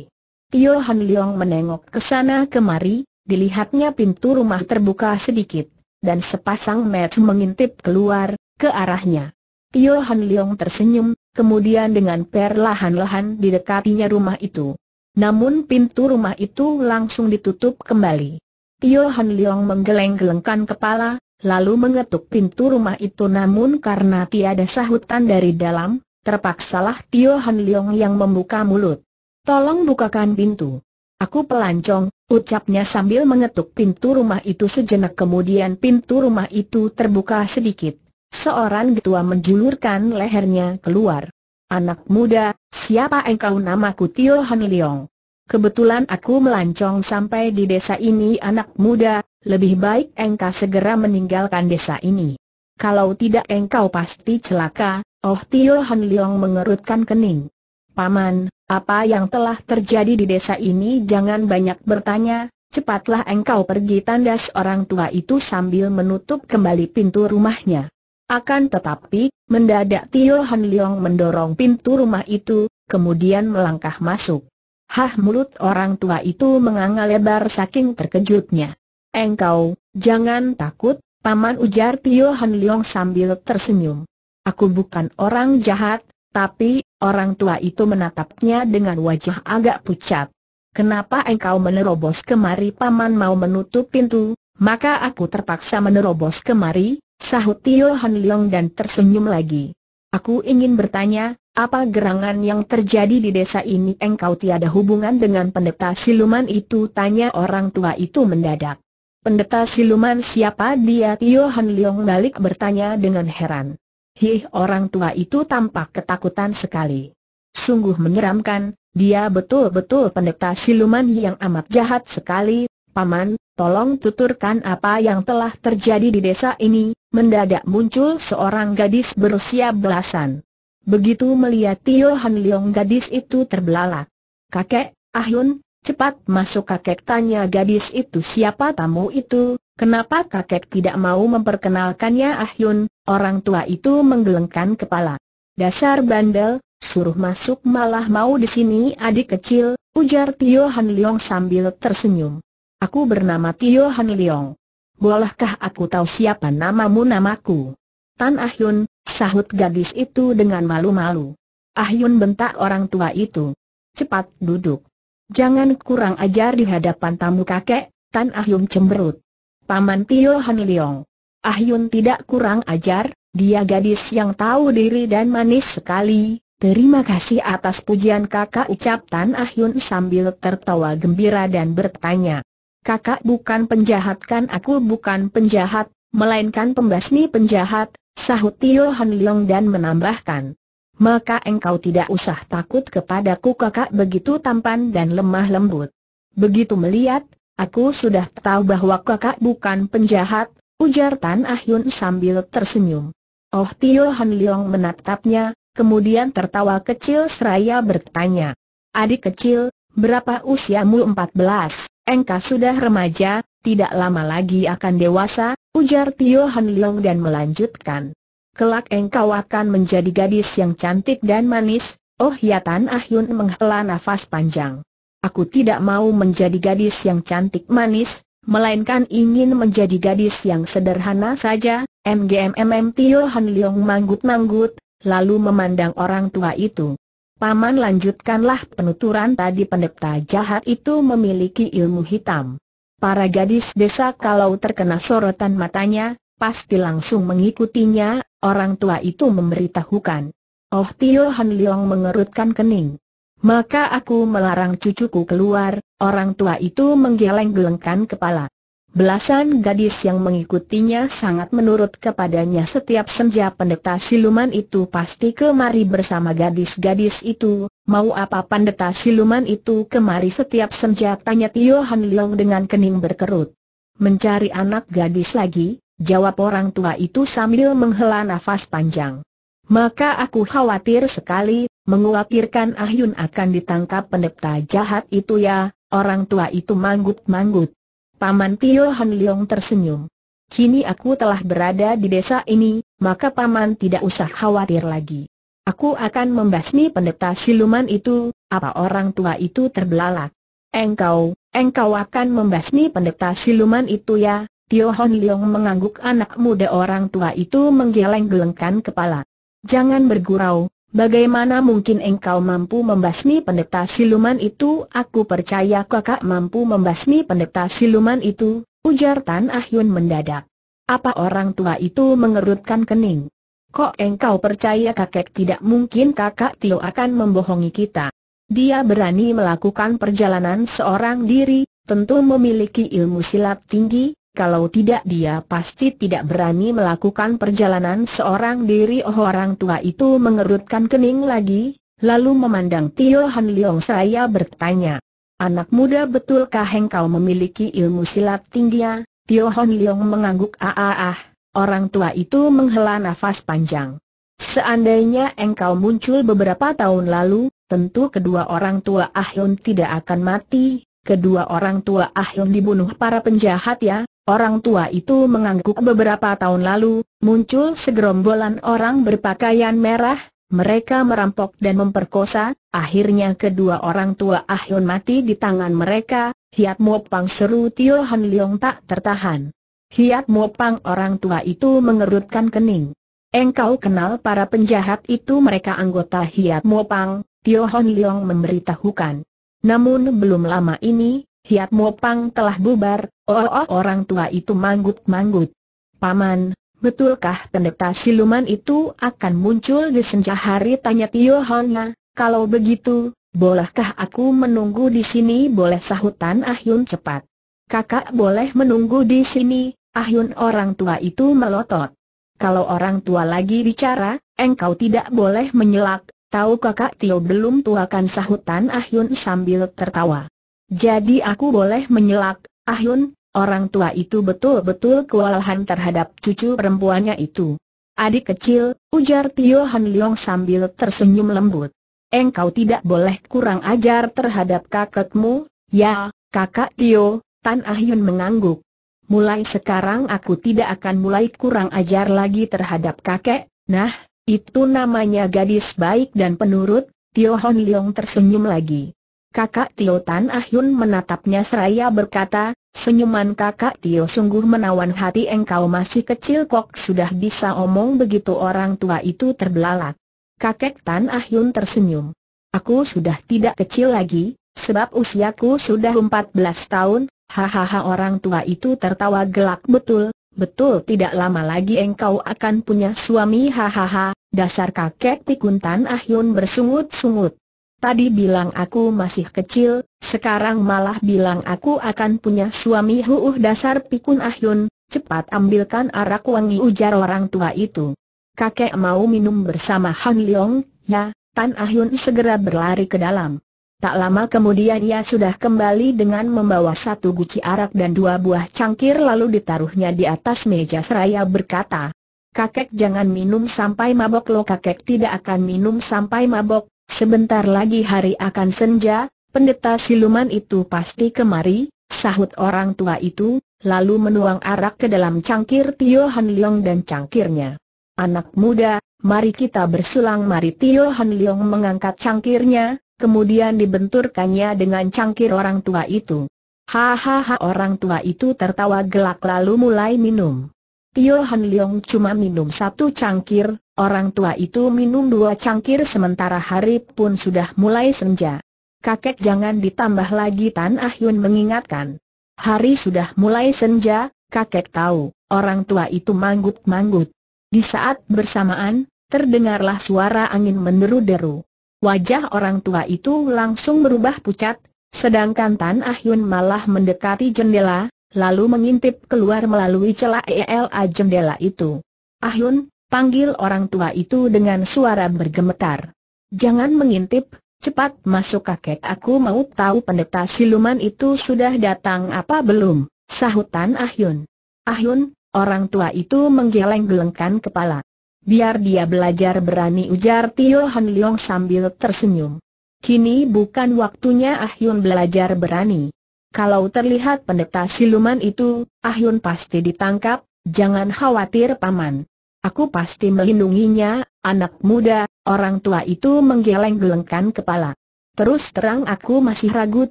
Tio Hon Leong menengok ke sana kemari, dilihatnya pintu rumah terbuka sedikit dan sepasang mata mengintip keluar, ke arahnya. Tio Han Leong tersenyum, kemudian dengan perlahan-lahan didekatinya rumah itu. Namun pintu rumah itu langsung ditutup kembali. Tio Han Leong menggeleng-gelengkan kepala, lalu mengetuk pintu rumah itu namun karena tiada sahutan dari dalam, terpaksalah Tio Han Leong yang membuka mulut. Tolong bukakan pintu. Aku pelancong, ucapnya sambil mengetuk pintu rumah itu sejenak kemudian pintu rumah itu terbuka sedikit. Seorang getua menjulurkan lehernya keluar. Anak muda, siapa engkau namaku Tio Han Leong? Kebetulan aku melancong sampai di desa ini anak muda, lebih baik engkau segera meninggalkan desa ini. Kalau tidak engkau pasti celaka, oh Tio Han Leong mengerutkan kening. Paman, apa yang telah terjadi di desa ini jangan banyak bertanya, cepatlah engkau pergi tandas orang tua itu sambil menutup kembali pintu rumahnya. Akan tetapi, mendadak Tio Han Leong mendorong pintu rumah itu, kemudian melangkah masuk. Hah mulut orang tua itu menganga lebar saking terkejutnya. Engkau, jangan takut, Paman ujar Tio Han Leong sambil tersenyum. Aku bukan orang jahat, tapi, orang tua itu menatapnya dengan wajah agak pucat. Kenapa engkau menerobos kemari paman mau menutup pintu, maka aku terpaksa menerobos kemari, sahut Tio Han Leong dan tersenyum lagi. Aku ingin bertanya, apa gerangan yang terjadi di desa ini engkau tiada hubungan dengan pendeta siluman itu tanya orang tua itu mendadak. Pendeta siluman siapa dia Tio Han Leong balik bertanya dengan heran. Hih orang tua itu tampak ketakutan sekali. Sungguh menyeramkan, dia betul-betul pendeta siluman yang amat jahat sekali. Paman, tolong tuturkan apa yang telah terjadi di desa ini, mendadak muncul seorang gadis berusia belasan. Begitu melihat Tio Han Leong gadis itu terbelalak. Kakek, Ahyun, cepat masuk kakek tanya gadis itu siapa tamu itu, Kenapa kakek tidak mau memperkenalkannya Ah Yun, orang tua itu menggelengkan kepala. Dasar bandel, suruh masuk malah mau di sini adik kecil, ujar Tio Han Leong sambil tersenyum. Aku bernama Tio Han Leong. Bolehkah aku tahu siapa namamu namaku? Tan Ah Yun, sahut gadis itu dengan malu-malu. Ah Yun bentak orang tua itu. Cepat duduk. Jangan kurang ajar di hadapan tamu kakek, Tan Ah Yun cemberut. Paman Tio Haniliong. Ah Yun tidak kurang ajar, dia gadis yang tahu diri dan manis sekali. Terima kasih atas pujian kakak ucap Tan Ah Yun sambil tertawa gembira dan bertanya. Kakak bukan penjahat kan aku bukan penjahat, melainkan pembasmi penjahat, sahut Tio Han dan menambahkan. Maka engkau tidak usah takut kepadaku kakak begitu tampan dan lemah lembut. Begitu melihat, Aku sudah tahu bahwa kakak bukan penjahat, ujar Tan Ah Yun sambil tersenyum. Oh Tio Han Leong menatapnya, kemudian tertawa kecil seraya bertanya. Adik kecil, berapa usiamu 14? Engkau sudah remaja, tidak lama lagi akan dewasa, ujar Tio Han Leong dan melanjutkan. Kelak engkau akan menjadi gadis yang cantik dan manis, oh ya Tan Ah Yun menghela nafas panjang. Aku tidak mau menjadi gadis yang cantik manis, melainkan ingin menjadi gadis yang sederhana saja. MGMMM Tio Han Leong manggut-manggut, lalu memandang orang tua itu. Paman lanjutkanlah penuturan tadi pendeta jahat itu memiliki ilmu hitam. Para gadis desa kalau terkena sorotan matanya, pasti langsung mengikutinya, orang tua itu memberitahukan. Oh Tio Han Leong mengerutkan kening. Maka aku melarang cucuku keluar, orang tua itu menggeleng-gelengkan kepala. Belasan gadis yang mengikutinya sangat menurut kepadanya setiap senja pendeta siluman itu pasti kemari bersama gadis-gadis itu, mau apa pendeta siluman itu kemari setiap senja tanya Tio Han Leong dengan kening berkerut. Mencari anak gadis lagi, jawab orang tua itu sambil menghela nafas panjang. Maka aku khawatir sekali, mengkhawatirkan Ahyun akan ditangkap pendeta jahat itu ya, orang tua itu manggut-manggut. Paman Tio Han Leong tersenyum. Kini aku telah berada di desa ini, maka paman tidak usah khawatir lagi. Aku akan membasmi pendeta siluman itu, apa orang tua itu terbelalak. Engkau, engkau akan membasmi pendeta siluman itu ya, Tio Hon Leong mengangguk anak muda orang tua itu menggeleng-gelengkan kepala. Jangan bergurau, Bagaimana mungkin engkau mampu membasmi pendeta siluman itu? Aku percaya kakak mampu membasmi pendeta siluman itu, ujar Tan Ahyun mendadak. Apa orang tua itu mengerutkan kening? Kok engkau percaya kakek tidak mungkin kakak Tio akan membohongi kita? Dia berani melakukan perjalanan seorang diri, tentu memiliki ilmu silat tinggi, kalau tidak dia pasti tidak berani melakukan perjalanan seorang diri oh orang tua itu mengerutkan kening lagi, lalu memandang Tio Han Leong saya bertanya. Anak muda betulkah engkau memiliki ilmu silat tingginya? Tio Han Leong mengangguk ah, ah, ah orang tua itu menghela nafas panjang. Seandainya engkau muncul beberapa tahun lalu, tentu kedua orang tua Ahyun tidak akan mati, kedua orang tua Ahyun dibunuh para penjahat ya, Orang tua itu mengangguk beberapa tahun lalu, muncul segerombolan orang berpakaian merah, mereka merampok dan memperkosa, akhirnya kedua orang tua Ahyun mati di tangan mereka, Hiat Mopang seru Tio Han Leong tak tertahan. Hiat Mopang orang tua itu mengerutkan kening. Engkau kenal para penjahat itu mereka anggota Hiat Mopang, Tio Han Leong memberitahukan. Namun belum lama ini, Hiat Mopang telah bubar, oh, oh, orang tua itu manggut-manggut. Paman, betulkah pendeta siluman itu akan muncul di senja hari tanya Tio Hona, kalau begitu, bolehkah aku menunggu di sini boleh sahutan Ahyun cepat. Kakak boleh menunggu di sini, Ahyun orang tua itu melotot. Kalau orang tua lagi bicara, engkau tidak boleh menyelak, tahu kakak Tio belum tuakan sahutan Ahyun sambil tertawa. Jadi aku boleh menyelak, Ahyun, orang tua itu betul-betul kewalahan terhadap cucu perempuannya itu. Adik kecil, ujar Tio Han Leong sambil tersenyum lembut. Engkau tidak boleh kurang ajar terhadap kakekmu, ya, kakak Tio, Tan Ahyun mengangguk. Mulai sekarang aku tidak akan mulai kurang ajar lagi terhadap kakek, nah, itu namanya gadis baik dan penurut, Tio Han Leong tersenyum lagi. Kakak Tio Tan Ahyun menatapnya seraya berkata, senyuman kakak Tio sungguh menawan hati engkau masih kecil kok sudah bisa omong begitu orang tua itu terbelalak. Kakek Tan Ahyun tersenyum. Aku sudah tidak kecil lagi, sebab usiaku sudah 14 tahun, hahaha orang tua itu tertawa gelak betul, betul tidak lama lagi engkau akan punya suami hahaha, dasar kakek Tikun Tan Ahyun bersungut-sungut. Tadi bilang aku masih kecil, sekarang malah bilang aku akan punya suami huuh dasar pikun ahyun, cepat ambilkan arak wangi ujar orang tua itu. Kakek mau minum bersama Han Leong, ya, Tan Ahyun segera berlari ke dalam. Tak lama kemudian ia sudah kembali dengan membawa satu guci arak dan dua buah cangkir lalu ditaruhnya di atas meja seraya berkata, Kakek jangan minum sampai mabok lo kakek tidak akan minum sampai mabok, Sebentar lagi hari akan senja, pendeta siluman itu pasti kemari, sahut orang tua itu, lalu menuang arak ke dalam cangkir Tio Han Leong dan cangkirnya. Anak muda, mari kita bersulang mari Tio Han Leong mengangkat cangkirnya, kemudian dibenturkannya dengan cangkir orang tua itu. Hahaha orang tua itu tertawa gelak lalu mulai minum. Tio Han Leong cuma minum satu cangkir, Orang tua itu minum dua cangkir sementara hari pun sudah mulai senja. Kakek jangan ditambah lagi Tan Ahyun mengingatkan. Hari sudah mulai senja, kakek tahu, orang tua itu manggut-manggut. Di saat bersamaan, terdengarlah suara angin menderu-deru. Wajah orang tua itu langsung berubah pucat, sedangkan Tan Ahyun malah mendekati jendela, lalu mengintip keluar melalui celah ELA jendela itu. Ahyun. Panggil orang tua itu dengan suara bergemetar. Jangan mengintip, cepat masuk kakek aku mau tahu pendeta siluman itu sudah datang apa belum, sahutan Ahyun. Ahyun, orang tua itu menggeleng-gelengkan kepala. Biar dia belajar berani ujar Tio Han Leong sambil tersenyum. Kini bukan waktunya Ahyun belajar berani. Kalau terlihat pendeta siluman itu, Ahyun pasti ditangkap, jangan khawatir paman. Aku pasti melindunginya, anak muda, orang tua itu menggeleng-gelengkan kepala. Terus terang aku masih ragu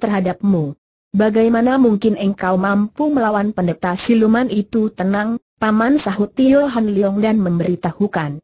terhadapmu. Bagaimana mungkin engkau mampu melawan pendeta siluman itu tenang, Paman sahut Tio Han Leong dan memberitahukan.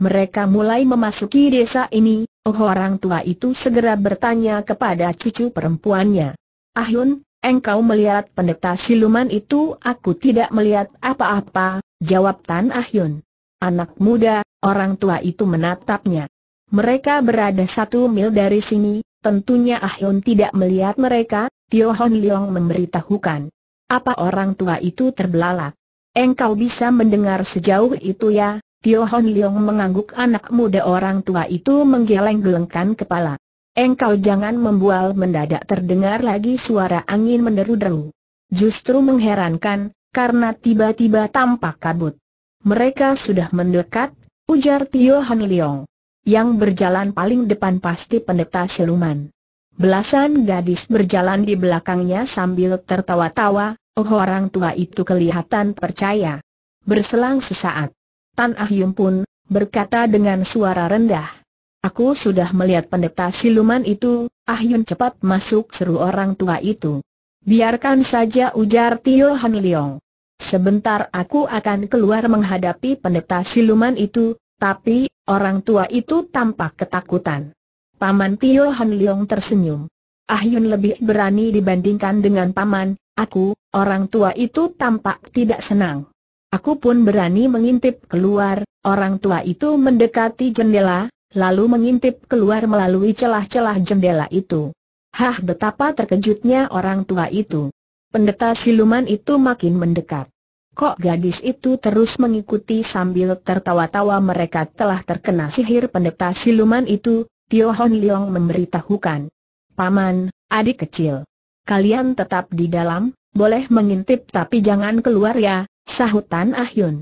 Mereka mulai memasuki desa ini, oh orang tua itu segera bertanya kepada cucu perempuannya. Ahyun, engkau melihat pendeta siluman itu? Aku tidak melihat apa-apa, jawab Tan Ahyun. Anak muda, orang tua itu menatapnya. Mereka berada satu mil dari sini, tentunya Ah Ahyun tidak melihat mereka, Tio Hon Leong memberitahukan. Apa orang tua itu terbelalak? Engkau bisa mendengar sejauh itu ya, Tio Hon Leong mengangguk anak muda orang tua itu menggeleng-gelengkan kepala. Engkau jangan membual mendadak terdengar lagi suara angin menderu-deru. Justru mengherankan, karena tiba-tiba tampak kabut. Mereka sudah mendekat, ujar Tio Han Leong. Yang berjalan paling depan pasti pendeta siluman. Belasan gadis berjalan di belakangnya sambil tertawa-tawa, oh orang tua itu kelihatan percaya. Berselang sesaat, Tan Ahyun pun berkata dengan suara rendah. Aku sudah melihat pendeta siluman itu, Ahyun cepat masuk seru orang tua itu. Biarkan saja ujar Tio Han Leong. Sebentar aku akan keluar menghadapi pendeta siluman itu, tapi, orang tua itu tampak ketakutan. Paman Tio Han Leong tersenyum. Ah Yun lebih berani dibandingkan dengan paman, aku, orang tua itu tampak tidak senang. Aku pun berani mengintip keluar, orang tua itu mendekati jendela, lalu mengintip keluar melalui celah-celah jendela itu. Hah betapa terkejutnya orang tua itu pendeta siluman itu makin mendekat. Kok gadis itu terus mengikuti sambil tertawa-tawa mereka telah terkena sihir pendeta siluman itu, Tio Hon Leong memberitahukan. Paman, adik kecil. Kalian tetap di dalam, boleh mengintip tapi jangan keluar ya, sahutan Tan Ahyun.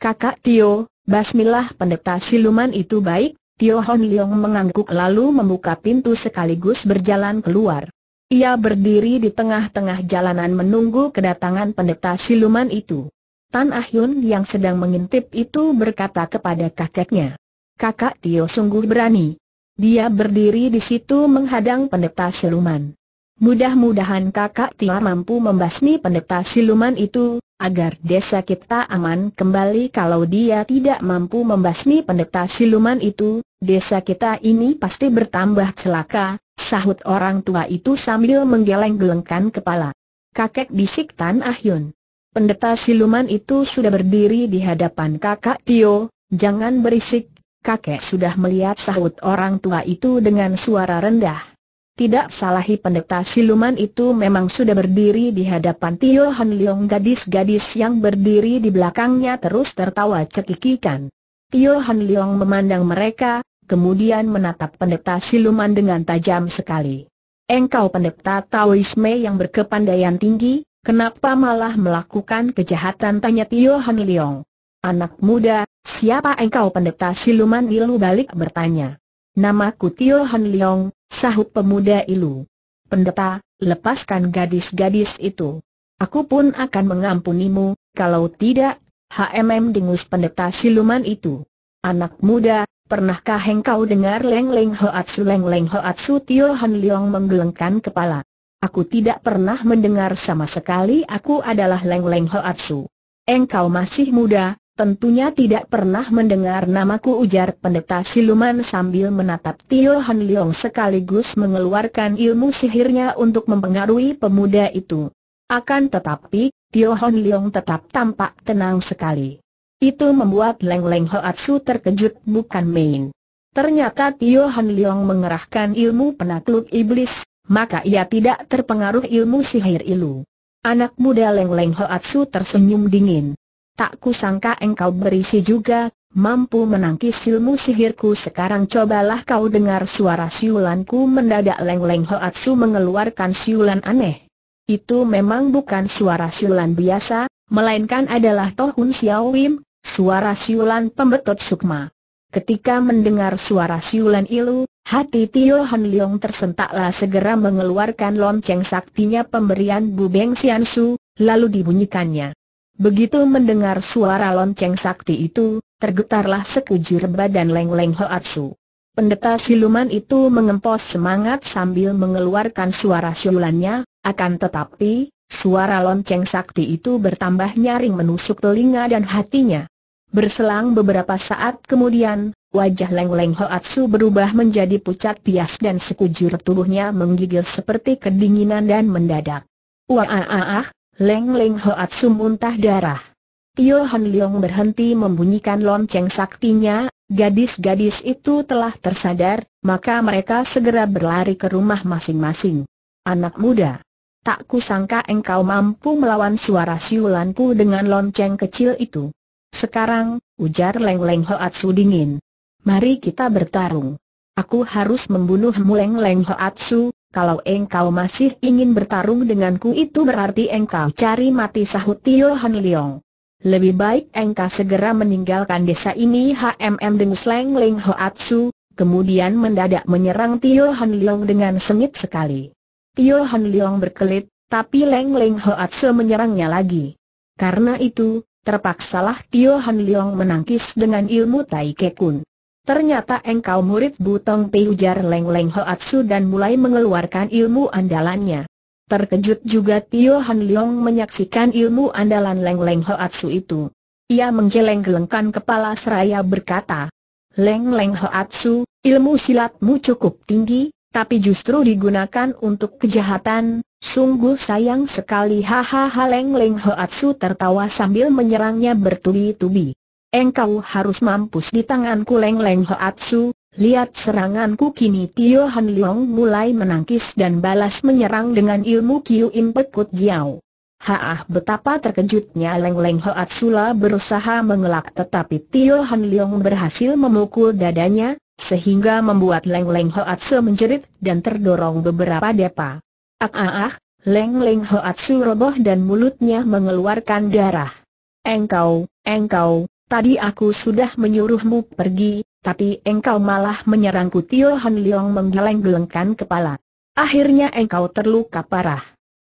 Kakak Tio, basmilah pendeta siluman itu baik, Tio Hon Leong mengangguk lalu membuka pintu sekaligus berjalan keluar. Ia berdiri di tengah-tengah jalanan menunggu kedatangan pendeta siluman itu. Tan Ahyun yang sedang mengintip itu berkata kepada kakeknya. Kakak Tio sungguh berani. Dia berdiri di situ menghadang pendeta siluman. Mudah-mudahan kakak Tio mampu membasmi pendeta siluman itu, agar desa kita aman kembali kalau dia tidak mampu membasmi pendeta siluman itu, desa kita ini pasti bertambah celaka, sahut orang tua itu sambil menggeleng-gelengkan kepala. Kakek bisik Tan Ahyun. Pendeta siluman itu sudah berdiri di hadapan kakak Tio, jangan berisik, kakek sudah melihat sahut orang tua itu dengan suara rendah. Tidak salahi pendeta siluman itu memang sudah berdiri di hadapan Tio Han Leong gadis-gadis yang berdiri di belakangnya terus tertawa cekikikan. Tio Han Leong memandang mereka, kemudian menatap pendeta siluman dengan tajam sekali. Engkau pendeta Taoisme yang berkepandaian tinggi, kenapa malah melakukan kejahatan tanya Tio Han Leong. Anak muda, siapa engkau pendeta siluman ilu balik bertanya. Namaku Tio Han Leong, sahut pemuda ilu. Pendeta, lepaskan gadis-gadis itu. Aku pun akan mengampunimu, kalau tidak, HMM dengus pendeta siluman itu. Anak muda, Pernahkah engkau dengar Leng Leng Hoatsu Leng Leng Hoatsu Tio Han Leong menggelengkan kepala. Aku tidak pernah mendengar sama sekali aku adalah Leng Leng Hoatsu. Engkau masih muda, tentunya tidak pernah mendengar namaku ujar pendeta siluman sambil menatap Tio Han Leong sekaligus mengeluarkan ilmu sihirnya untuk mempengaruhi pemuda itu. Akan tetapi, Tio Han Leong tetap tampak tenang sekali. Itu membuat Leng Leng Hoatsu terkejut bukan main. Ternyata Tio Han Leong mengerahkan ilmu penakluk iblis, maka ia tidak terpengaruh ilmu sihir ilu. Anak muda Leng Leng Hoatsu tersenyum dingin. Tak kusangka engkau berisi juga, mampu menangkis ilmu sihirku sekarang cobalah kau dengar suara siulanku mendadak Leng Leng Hoatsu mengeluarkan siulan aneh. Itu memang bukan suara siulan biasa, melainkan adalah Tohun Xiao suara siulan pembetot sukma. Ketika mendengar suara siulan ilu, hati Tio Han Leong tersentaklah segera mengeluarkan lonceng saktinya pemberian Bu Beng Sian Su, lalu dibunyikannya. Begitu mendengar suara lonceng sakti itu, tergetarlah sekujur badan Leng Leng Su. Pendeta siluman itu mengempos semangat sambil mengeluarkan suara siulannya, akan tetapi, Suara lonceng sakti itu bertambah nyaring menusuk telinga dan hatinya. Berselang beberapa saat kemudian, wajah Leng Leng Hoatsu berubah menjadi pucat pias dan sekujur tubuhnya menggigil seperti kedinginan dan mendadak. Wah ah ah ah, Leng Leng Hoatsu muntah darah. Tio Han Leong berhenti membunyikan lonceng saktinya, gadis-gadis itu telah tersadar, maka mereka segera berlari ke rumah masing-masing. Anak muda, Tak kusangka engkau mampu melawan suara siulanku dengan lonceng kecil itu. Sekarang, ujar Leng Leng Hoatsu dingin. Mari kita bertarung. Aku harus membunuhmu Leng Leng Hoatsu, kalau engkau masih ingin bertarung denganku itu berarti engkau cari mati sahut Tio Han Leong. Lebih baik engkau segera meninggalkan desa ini HMM dengus Leng Leng Hoatsu, kemudian mendadak menyerang Tio Han Leong dengan sengit sekali. Tio Han Leong berkelit, tapi Leng Leng Se menyerangnya lagi. Karena itu, terpaksalah Tio Han Leong menangkis dengan ilmu Tai Ke Kun. Ternyata engkau murid Butong Pei ujar Leng Leng Su dan mulai mengeluarkan ilmu andalannya. Terkejut juga Tio Han Leong menyaksikan ilmu andalan Leng Leng Su itu. Ia menggeleng-gelengkan kepala seraya berkata, Leng Leng Su, ilmu silatmu cukup tinggi, tapi justru digunakan untuk kejahatan, sungguh sayang sekali hahaha Leng Leng Hoatsu tertawa sambil menyerangnya bertubi-tubi. Engkau harus mampus di tanganku Leng Leng Hoatsu, lihat seranganku kini Tio Han Leong mulai menangkis dan balas menyerang dengan ilmu Kiu Im Kut Jiao. Haah betapa terkejutnya Leng Leng hoatsu lah berusaha mengelak tetapi Tio Han Leong berhasil memukul dadanya, sehingga membuat Leng Leng Hoatsu menjerit dan terdorong beberapa depa. Ah ah ah, Leng Leng Hoatsu roboh dan mulutnya mengeluarkan darah. Engkau, engkau, tadi aku sudah menyuruhmu pergi, tapi engkau malah menyerangku Tio Han Leong menggeleng-gelengkan kepala. Akhirnya engkau terluka parah.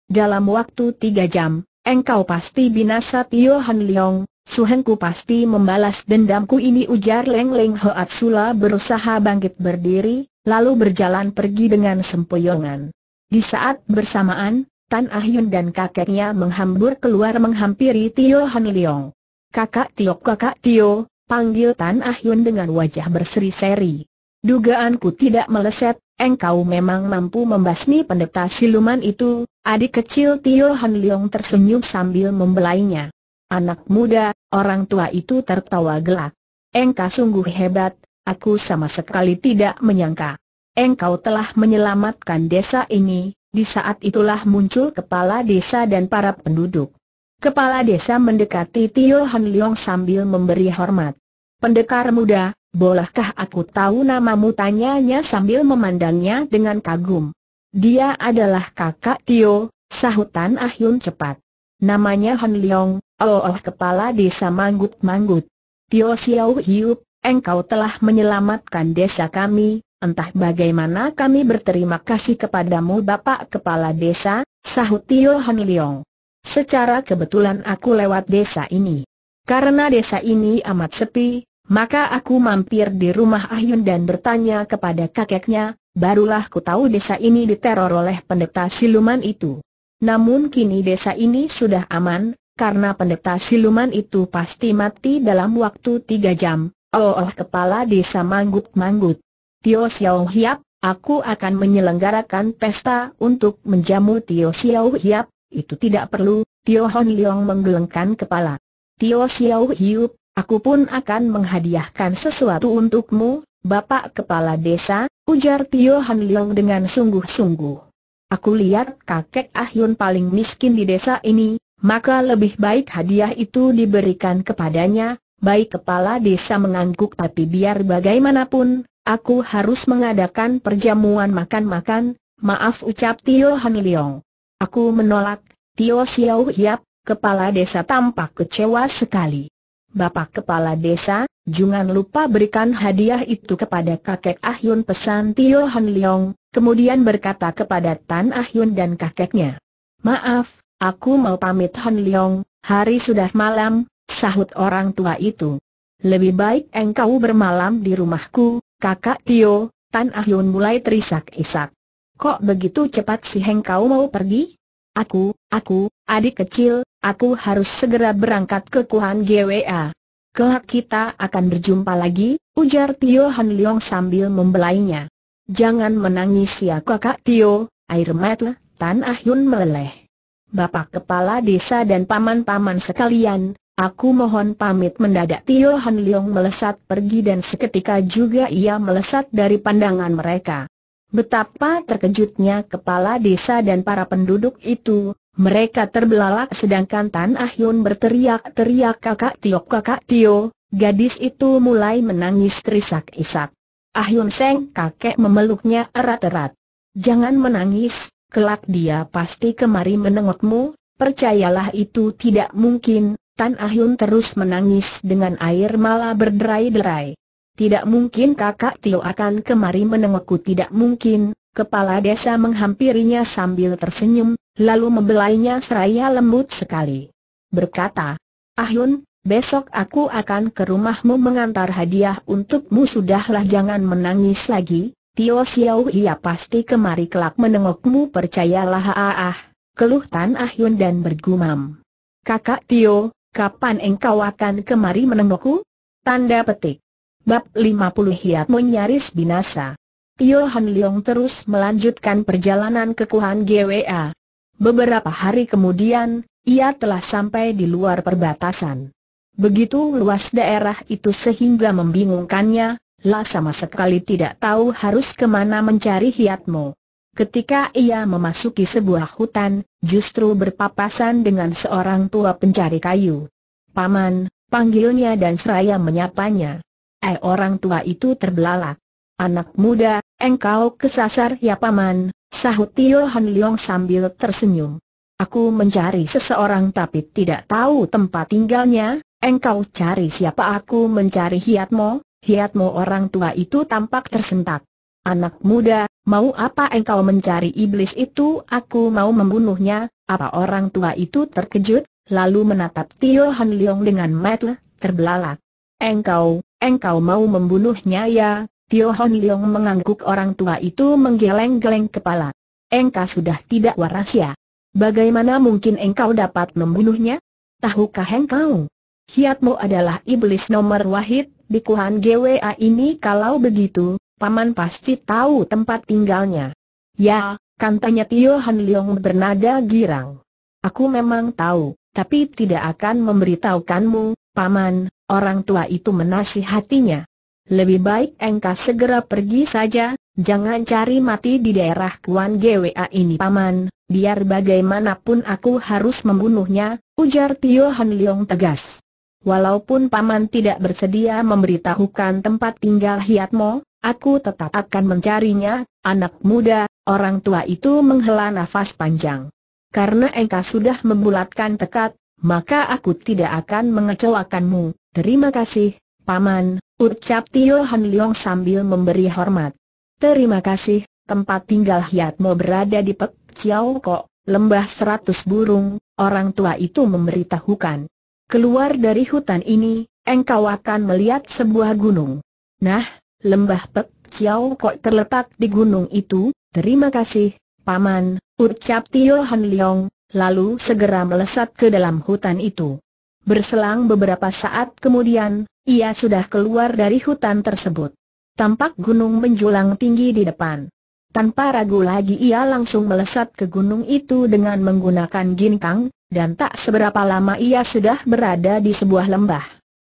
Dalam waktu tiga jam, engkau pasti binasa Tio Han Leong, Suhengku pasti membalas dendamku ini ujar Leng Leng Hoat Sula berusaha bangkit berdiri, lalu berjalan pergi dengan sempoyongan. Di saat bersamaan, Tan Ahyun dan kakeknya menghambur keluar menghampiri Tio Han Leong. Kakak Tio kakak Tio, panggil Tan Ahyun dengan wajah berseri-seri. Dugaanku tidak meleset, engkau memang mampu membasmi pendeta siluman itu, adik kecil Tio Han Leong tersenyum sambil membelainya. Anak muda, orang tua itu tertawa gelak. Engkau sungguh hebat, aku sama sekali tidak menyangka. Engkau telah menyelamatkan desa ini, di saat itulah muncul kepala desa dan para penduduk. Kepala desa mendekati Tio Han Leong sambil memberi hormat. Pendekar muda, bolehkah aku tahu namamu tanyanya sambil memandangnya dengan kagum. Dia adalah kakak Tio, sahutan Ahyun cepat. Namanya Han Leong, oh, oh kepala desa manggut-manggut. Tio Xiao Hiup, engkau telah menyelamatkan desa kami, entah bagaimana kami berterima kasih kepadamu Bapak Kepala Desa, sahut Tio Han Leong. Secara kebetulan aku lewat desa ini. Karena desa ini amat sepi, maka aku mampir di rumah Ahyun dan bertanya kepada kakeknya, barulah ku tahu desa ini diteror oleh pendeta siluman itu. Namun kini desa ini sudah aman, karena pendeta siluman itu pasti mati dalam waktu tiga jam. Oh, oh kepala desa manggut-manggut. Tio Xiao Hiap, aku akan menyelenggarakan pesta untuk menjamu Tio Xiao Hiap, itu tidak perlu, Tio Hon Leong menggelengkan kepala. Tio Xiao Hiap, aku pun akan menghadiahkan sesuatu untukmu, Bapak Kepala Desa, ujar Tio Han Leong dengan sungguh-sungguh. Aku lihat kakek Ahyun paling miskin di desa ini, maka lebih baik hadiah itu diberikan kepadanya, baik kepala desa mengangguk tapi biar bagaimanapun, aku harus mengadakan perjamuan makan-makan, maaf ucap Tio Han Liong. Aku menolak, Tio Xiao Hiap, kepala desa tampak kecewa sekali. Bapak kepala desa, jangan lupa berikan hadiah itu kepada kakek Ahyun pesan Tio Han Liong. Kemudian berkata kepada Tan Ahyun dan kakeknya. Maaf, aku mau pamit Han Leong, hari sudah malam, sahut orang tua itu. Lebih baik engkau bermalam di rumahku, kakak Tio, Tan Ahyun mulai terisak-isak. Kok begitu cepat sih engkau mau pergi? Aku, aku, adik kecil, aku harus segera berangkat ke Kuhan GWA. Kelak kita akan berjumpa lagi, ujar Tio Han Leong sambil membelainya. Jangan menangis ya kakak Tio, air mata, Tan Ah Yun meleleh. Bapak kepala desa dan paman-paman sekalian, aku mohon pamit mendadak Tio Han Leong melesat pergi dan seketika juga ia melesat dari pandangan mereka. Betapa terkejutnya kepala desa dan para penduduk itu, mereka terbelalak sedangkan Tan Ah Yun berteriak-teriak kakak Tio kakak Tio, gadis itu mulai menangis terisak-isak. Yun Seng kakek memeluknya erat-erat. Jangan menangis, kelak dia pasti kemari menengokmu, percayalah itu tidak mungkin, Tan Ah Yun terus menangis dengan air malah berderai-derai. Tidak mungkin kakak Tio akan kemari menengokku tidak mungkin, kepala desa menghampirinya sambil tersenyum, lalu membelainya seraya lembut sekali. Berkata, Ah Yun. Besok aku akan ke rumahmu mengantar hadiah untukmu Sudahlah jangan menangis lagi, Tio Xiao ia pasti kemari kelak menengokmu Percayalah ah ah, keluh Tan Ah Yun dan bergumam Kakak Tio, kapan engkau akan kemari menengokku? Tanda petik Bab 50 Hiat menyaris binasa Tio Han Leong terus melanjutkan perjalanan ke Kuhan GWA Beberapa hari kemudian, ia telah sampai di luar perbatasan. Begitu luas daerah itu sehingga membingungkannya, lah sama sekali tidak tahu harus kemana mencari hiatmu. Ketika ia memasuki sebuah hutan, justru berpapasan dengan seorang tua pencari kayu. Paman, panggilnya dan seraya menyapanya. Eh orang tua itu terbelalak. Anak muda, engkau kesasar ya paman, sahut Tio Han Leong sambil tersenyum. Aku mencari seseorang tapi tidak tahu tempat tinggalnya, Engkau cari siapa aku mencari hiatmu, hiatmu orang tua itu tampak tersentak. Anak muda, mau apa engkau mencari iblis itu? Aku mau membunuhnya. Apa orang tua itu terkejut, lalu menatap Tio Han Leong dengan mata terbelalak. Engkau, engkau mau membunuhnya ya? Tio Han Leong mengangguk orang tua itu menggeleng-geleng kepala. Engkau sudah tidak waras ya? Bagaimana mungkin engkau dapat membunuhnya? Tahukah engkau? Hiatmu adalah iblis nomor wahid, di Kuhan GWA ini kalau begitu, Paman pasti tahu tempat tinggalnya. Ya, tanya Tio Han Leong bernada girang. Aku memang tahu, tapi tidak akan memberitahukanmu, Paman, orang tua itu menasihatinya. Lebih baik engkau segera pergi saja, jangan cari mati di daerah Kuan GWA ini Paman, biar bagaimanapun aku harus membunuhnya, ujar Tio Han Leong tegas. Walaupun Paman tidak bersedia memberitahukan tempat tinggal Hiatmo, aku tetap akan mencarinya, anak muda, orang tua itu menghela nafas panjang. Karena engkau sudah membulatkan tekad, maka aku tidak akan mengecewakanmu, terima kasih, Paman, ucap Tio Han Leong sambil memberi hormat. Terima kasih, tempat tinggal Hiatmo berada di Pek Chiao Kok, lembah seratus burung, orang tua itu memberitahukan. Keluar dari hutan ini, engkau akan melihat sebuah gunung. Nah, lembah Pek Chiao Kok terletak di gunung itu, terima kasih, Paman, ucap Tio Han Leong, lalu segera melesat ke dalam hutan itu. Berselang beberapa saat kemudian, ia sudah keluar dari hutan tersebut. Tampak gunung menjulang tinggi di depan. Tanpa ragu lagi ia langsung melesat ke gunung itu dengan menggunakan ginkang, dan tak seberapa lama ia sudah berada di sebuah lembah.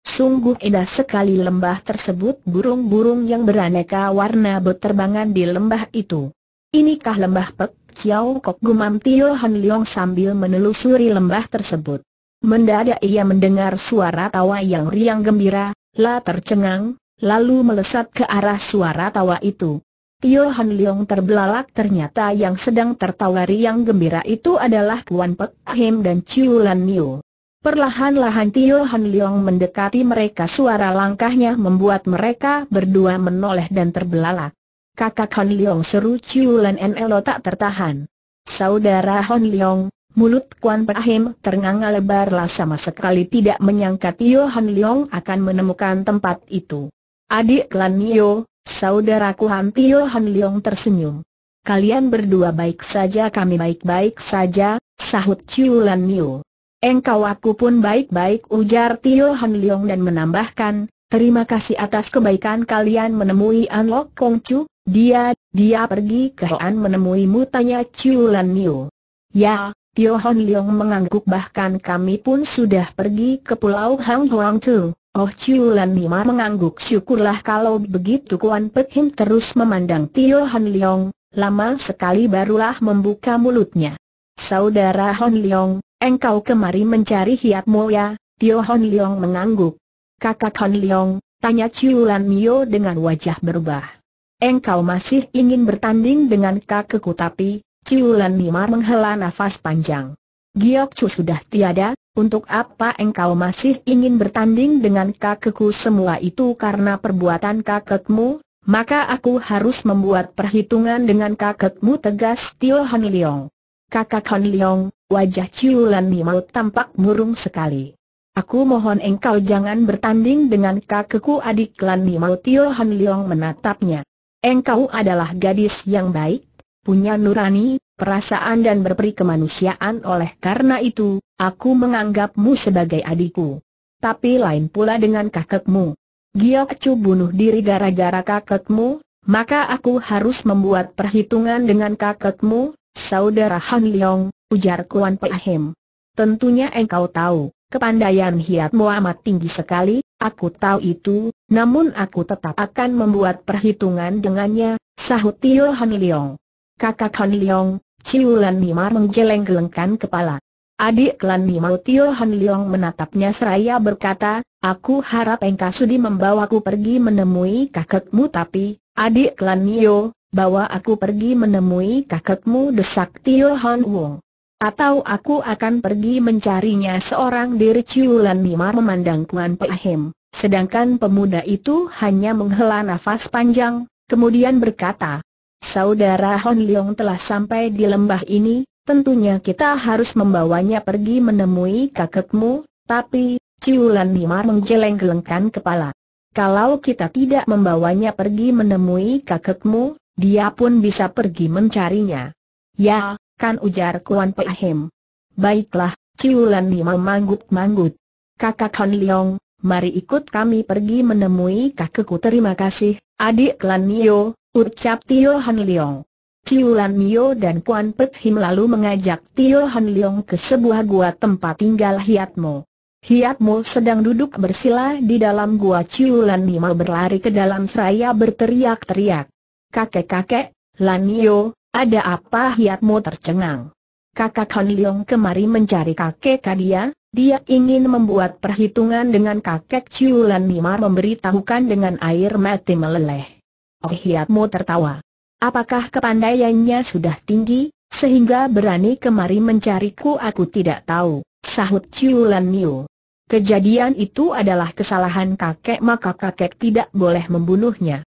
Sungguh indah sekali lembah tersebut burung-burung yang beraneka warna berterbangan di lembah itu. Inikah lembah Pek Chiao Kok Gumam Tio Han Leong sambil menelusuri lembah tersebut. Mendadak ia mendengar suara tawa yang riang gembira, la tercengang, lalu melesat ke arah suara tawa itu. Tio Han Leong terbelalak ternyata yang sedang tertawa riang gembira itu adalah Kuan Pek Ahim dan Chiu Lan Niu. Perlahan-lahan Tio Han Leong mendekati mereka suara langkahnya membuat mereka berdua menoleh dan terbelalak. Kakak Han Leong seru Chiu Lan NLO tak tertahan. Saudara Han Leong, mulut Kuan Pek terengah ternganga lebarlah sama sekali tidak menyangka Tio Han Leong akan menemukan tempat itu. Adik Lan Niu, Saudaraku Tio Han Leong tersenyum. Kalian berdua baik saja kami baik-baik saja, sahut Chiu Lan Niu. Engkau aku pun baik-baik ujar Tio Han Leong dan menambahkan, terima kasih atas kebaikan kalian menemui An Lok Kong Chu, dia, dia pergi ke Hoan menemuimu tanya Chiu Lan Niu. Ya, Tio Han Leong mengangguk bahkan kami pun sudah pergi ke Pulau Hang Huang Chu. Oh Chiu Lan mengangguk syukurlah kalau begitu Kuan Pek Him terus memandang Tio Han Leong, lama sekali barulah membuka mulutnya. Saudara Han Leong, engkau kemari mencari hiatmu ya, Tio Han Leong mengangguk. Kakak Han Leong, tanya Chiu Lan Mio dengan wajah berubah. Engkau masih ingin bertanding dengan kakekku tapi, Chiu Lan menghela nafas panjang. Giok Chu sudah tiada, untuk apa engkau masih ingin bertanding dengan kakekku semua itu karena perbuatan kakekmu? Maka aku harus membuat perhitungan dengan kakekmu tegas Tio Han Leong. Kakak Han Leong, wajah Ciu Lan Mimau tampak murung sekali. Aku mohon engkau jangan bertanding dengan kakekku adik Lan Mimau Tio Han Leong menatapnya. Engkau adalah gadis yang baik, punya nurani, perasaan dan berperi kemanusiaan oleh karena itu, Aku menganggapmu sebagai adikku. Tapi lain pula dengan kakekmu. Giok Chu bunuh diri gara-gara kakekmu, maka aku harus membuat perhitungan dengan kakekmu, saudara Han Leong, ujar Kuan Hem. Tentunya engkau tahu, kepandaian hiatmu amat tinggi sekali, aku tahu itu, namun aku tetap akan membuat perhitungan dengannya, sahut Tio Han Leong. Kakak Han Leong, Lan Mimar menggeleng-gelengkan kepala. Adik Klan Nimo Tio Han Leong menatapnya seraya berkata, Aku harap engkau sudi membawaku pergi menemui kakekmu tapi, adik Klan Nio, bawa aku pergi menemui kakekmu desak Tio Han Wong. Atau aku akan pergi mencarinya seorang diri Ciulan Nima memandang Kuan Hem, Sedangkan pemuda itu hanya menghela nafas panjang, kemudian berkata, Saudara Hon Leong telah sampai di lembah ini, Tentunya kita harus membawanya pergi menemui kakekmu, tapi, Ciulan Nima menggeleng-gelengkan kepala. Kalau kita tidak membawanya pergi menemui kakekmu, dia pun bisa pergi mencarinya. Ya, kan ujar Kuan Pahim. Baiklah, Ciulan Nima manggut-manggut. Kakak Han Leong, mari ikut kami pergi menemui kakekku terima kasih, adik Lan Nio, ucap Tio Han Leong. Lan Mio dan Kuan Pek Him lalu mengajak Tio Han Leong ke sebuah gua tempat tinggal Hiat Mo. Hiat Mo sedang duduk bersila di dalam gua Lan Mio berlari ke dalam seraya berteriak-teriak. Kakek-kakek, Lan Mio, ada apa Hiat Mo tercengang? Kakak Han Leong kemari mencari kakek Kadia, dia ingin membuat perhitungan dengan kakek Ciu Lan Mimar memberitahukan dengan air mati meleleh. Oh Hiat Mo tertawa. Apakah kepandaiannya sudah tinggi, sehingga berani kemari mencariku aku tidak tahu, sahut Chiu Lan Niu. Kejadian itu adalah kesalahan kakek maka kakek tidak boleh membunuhnya.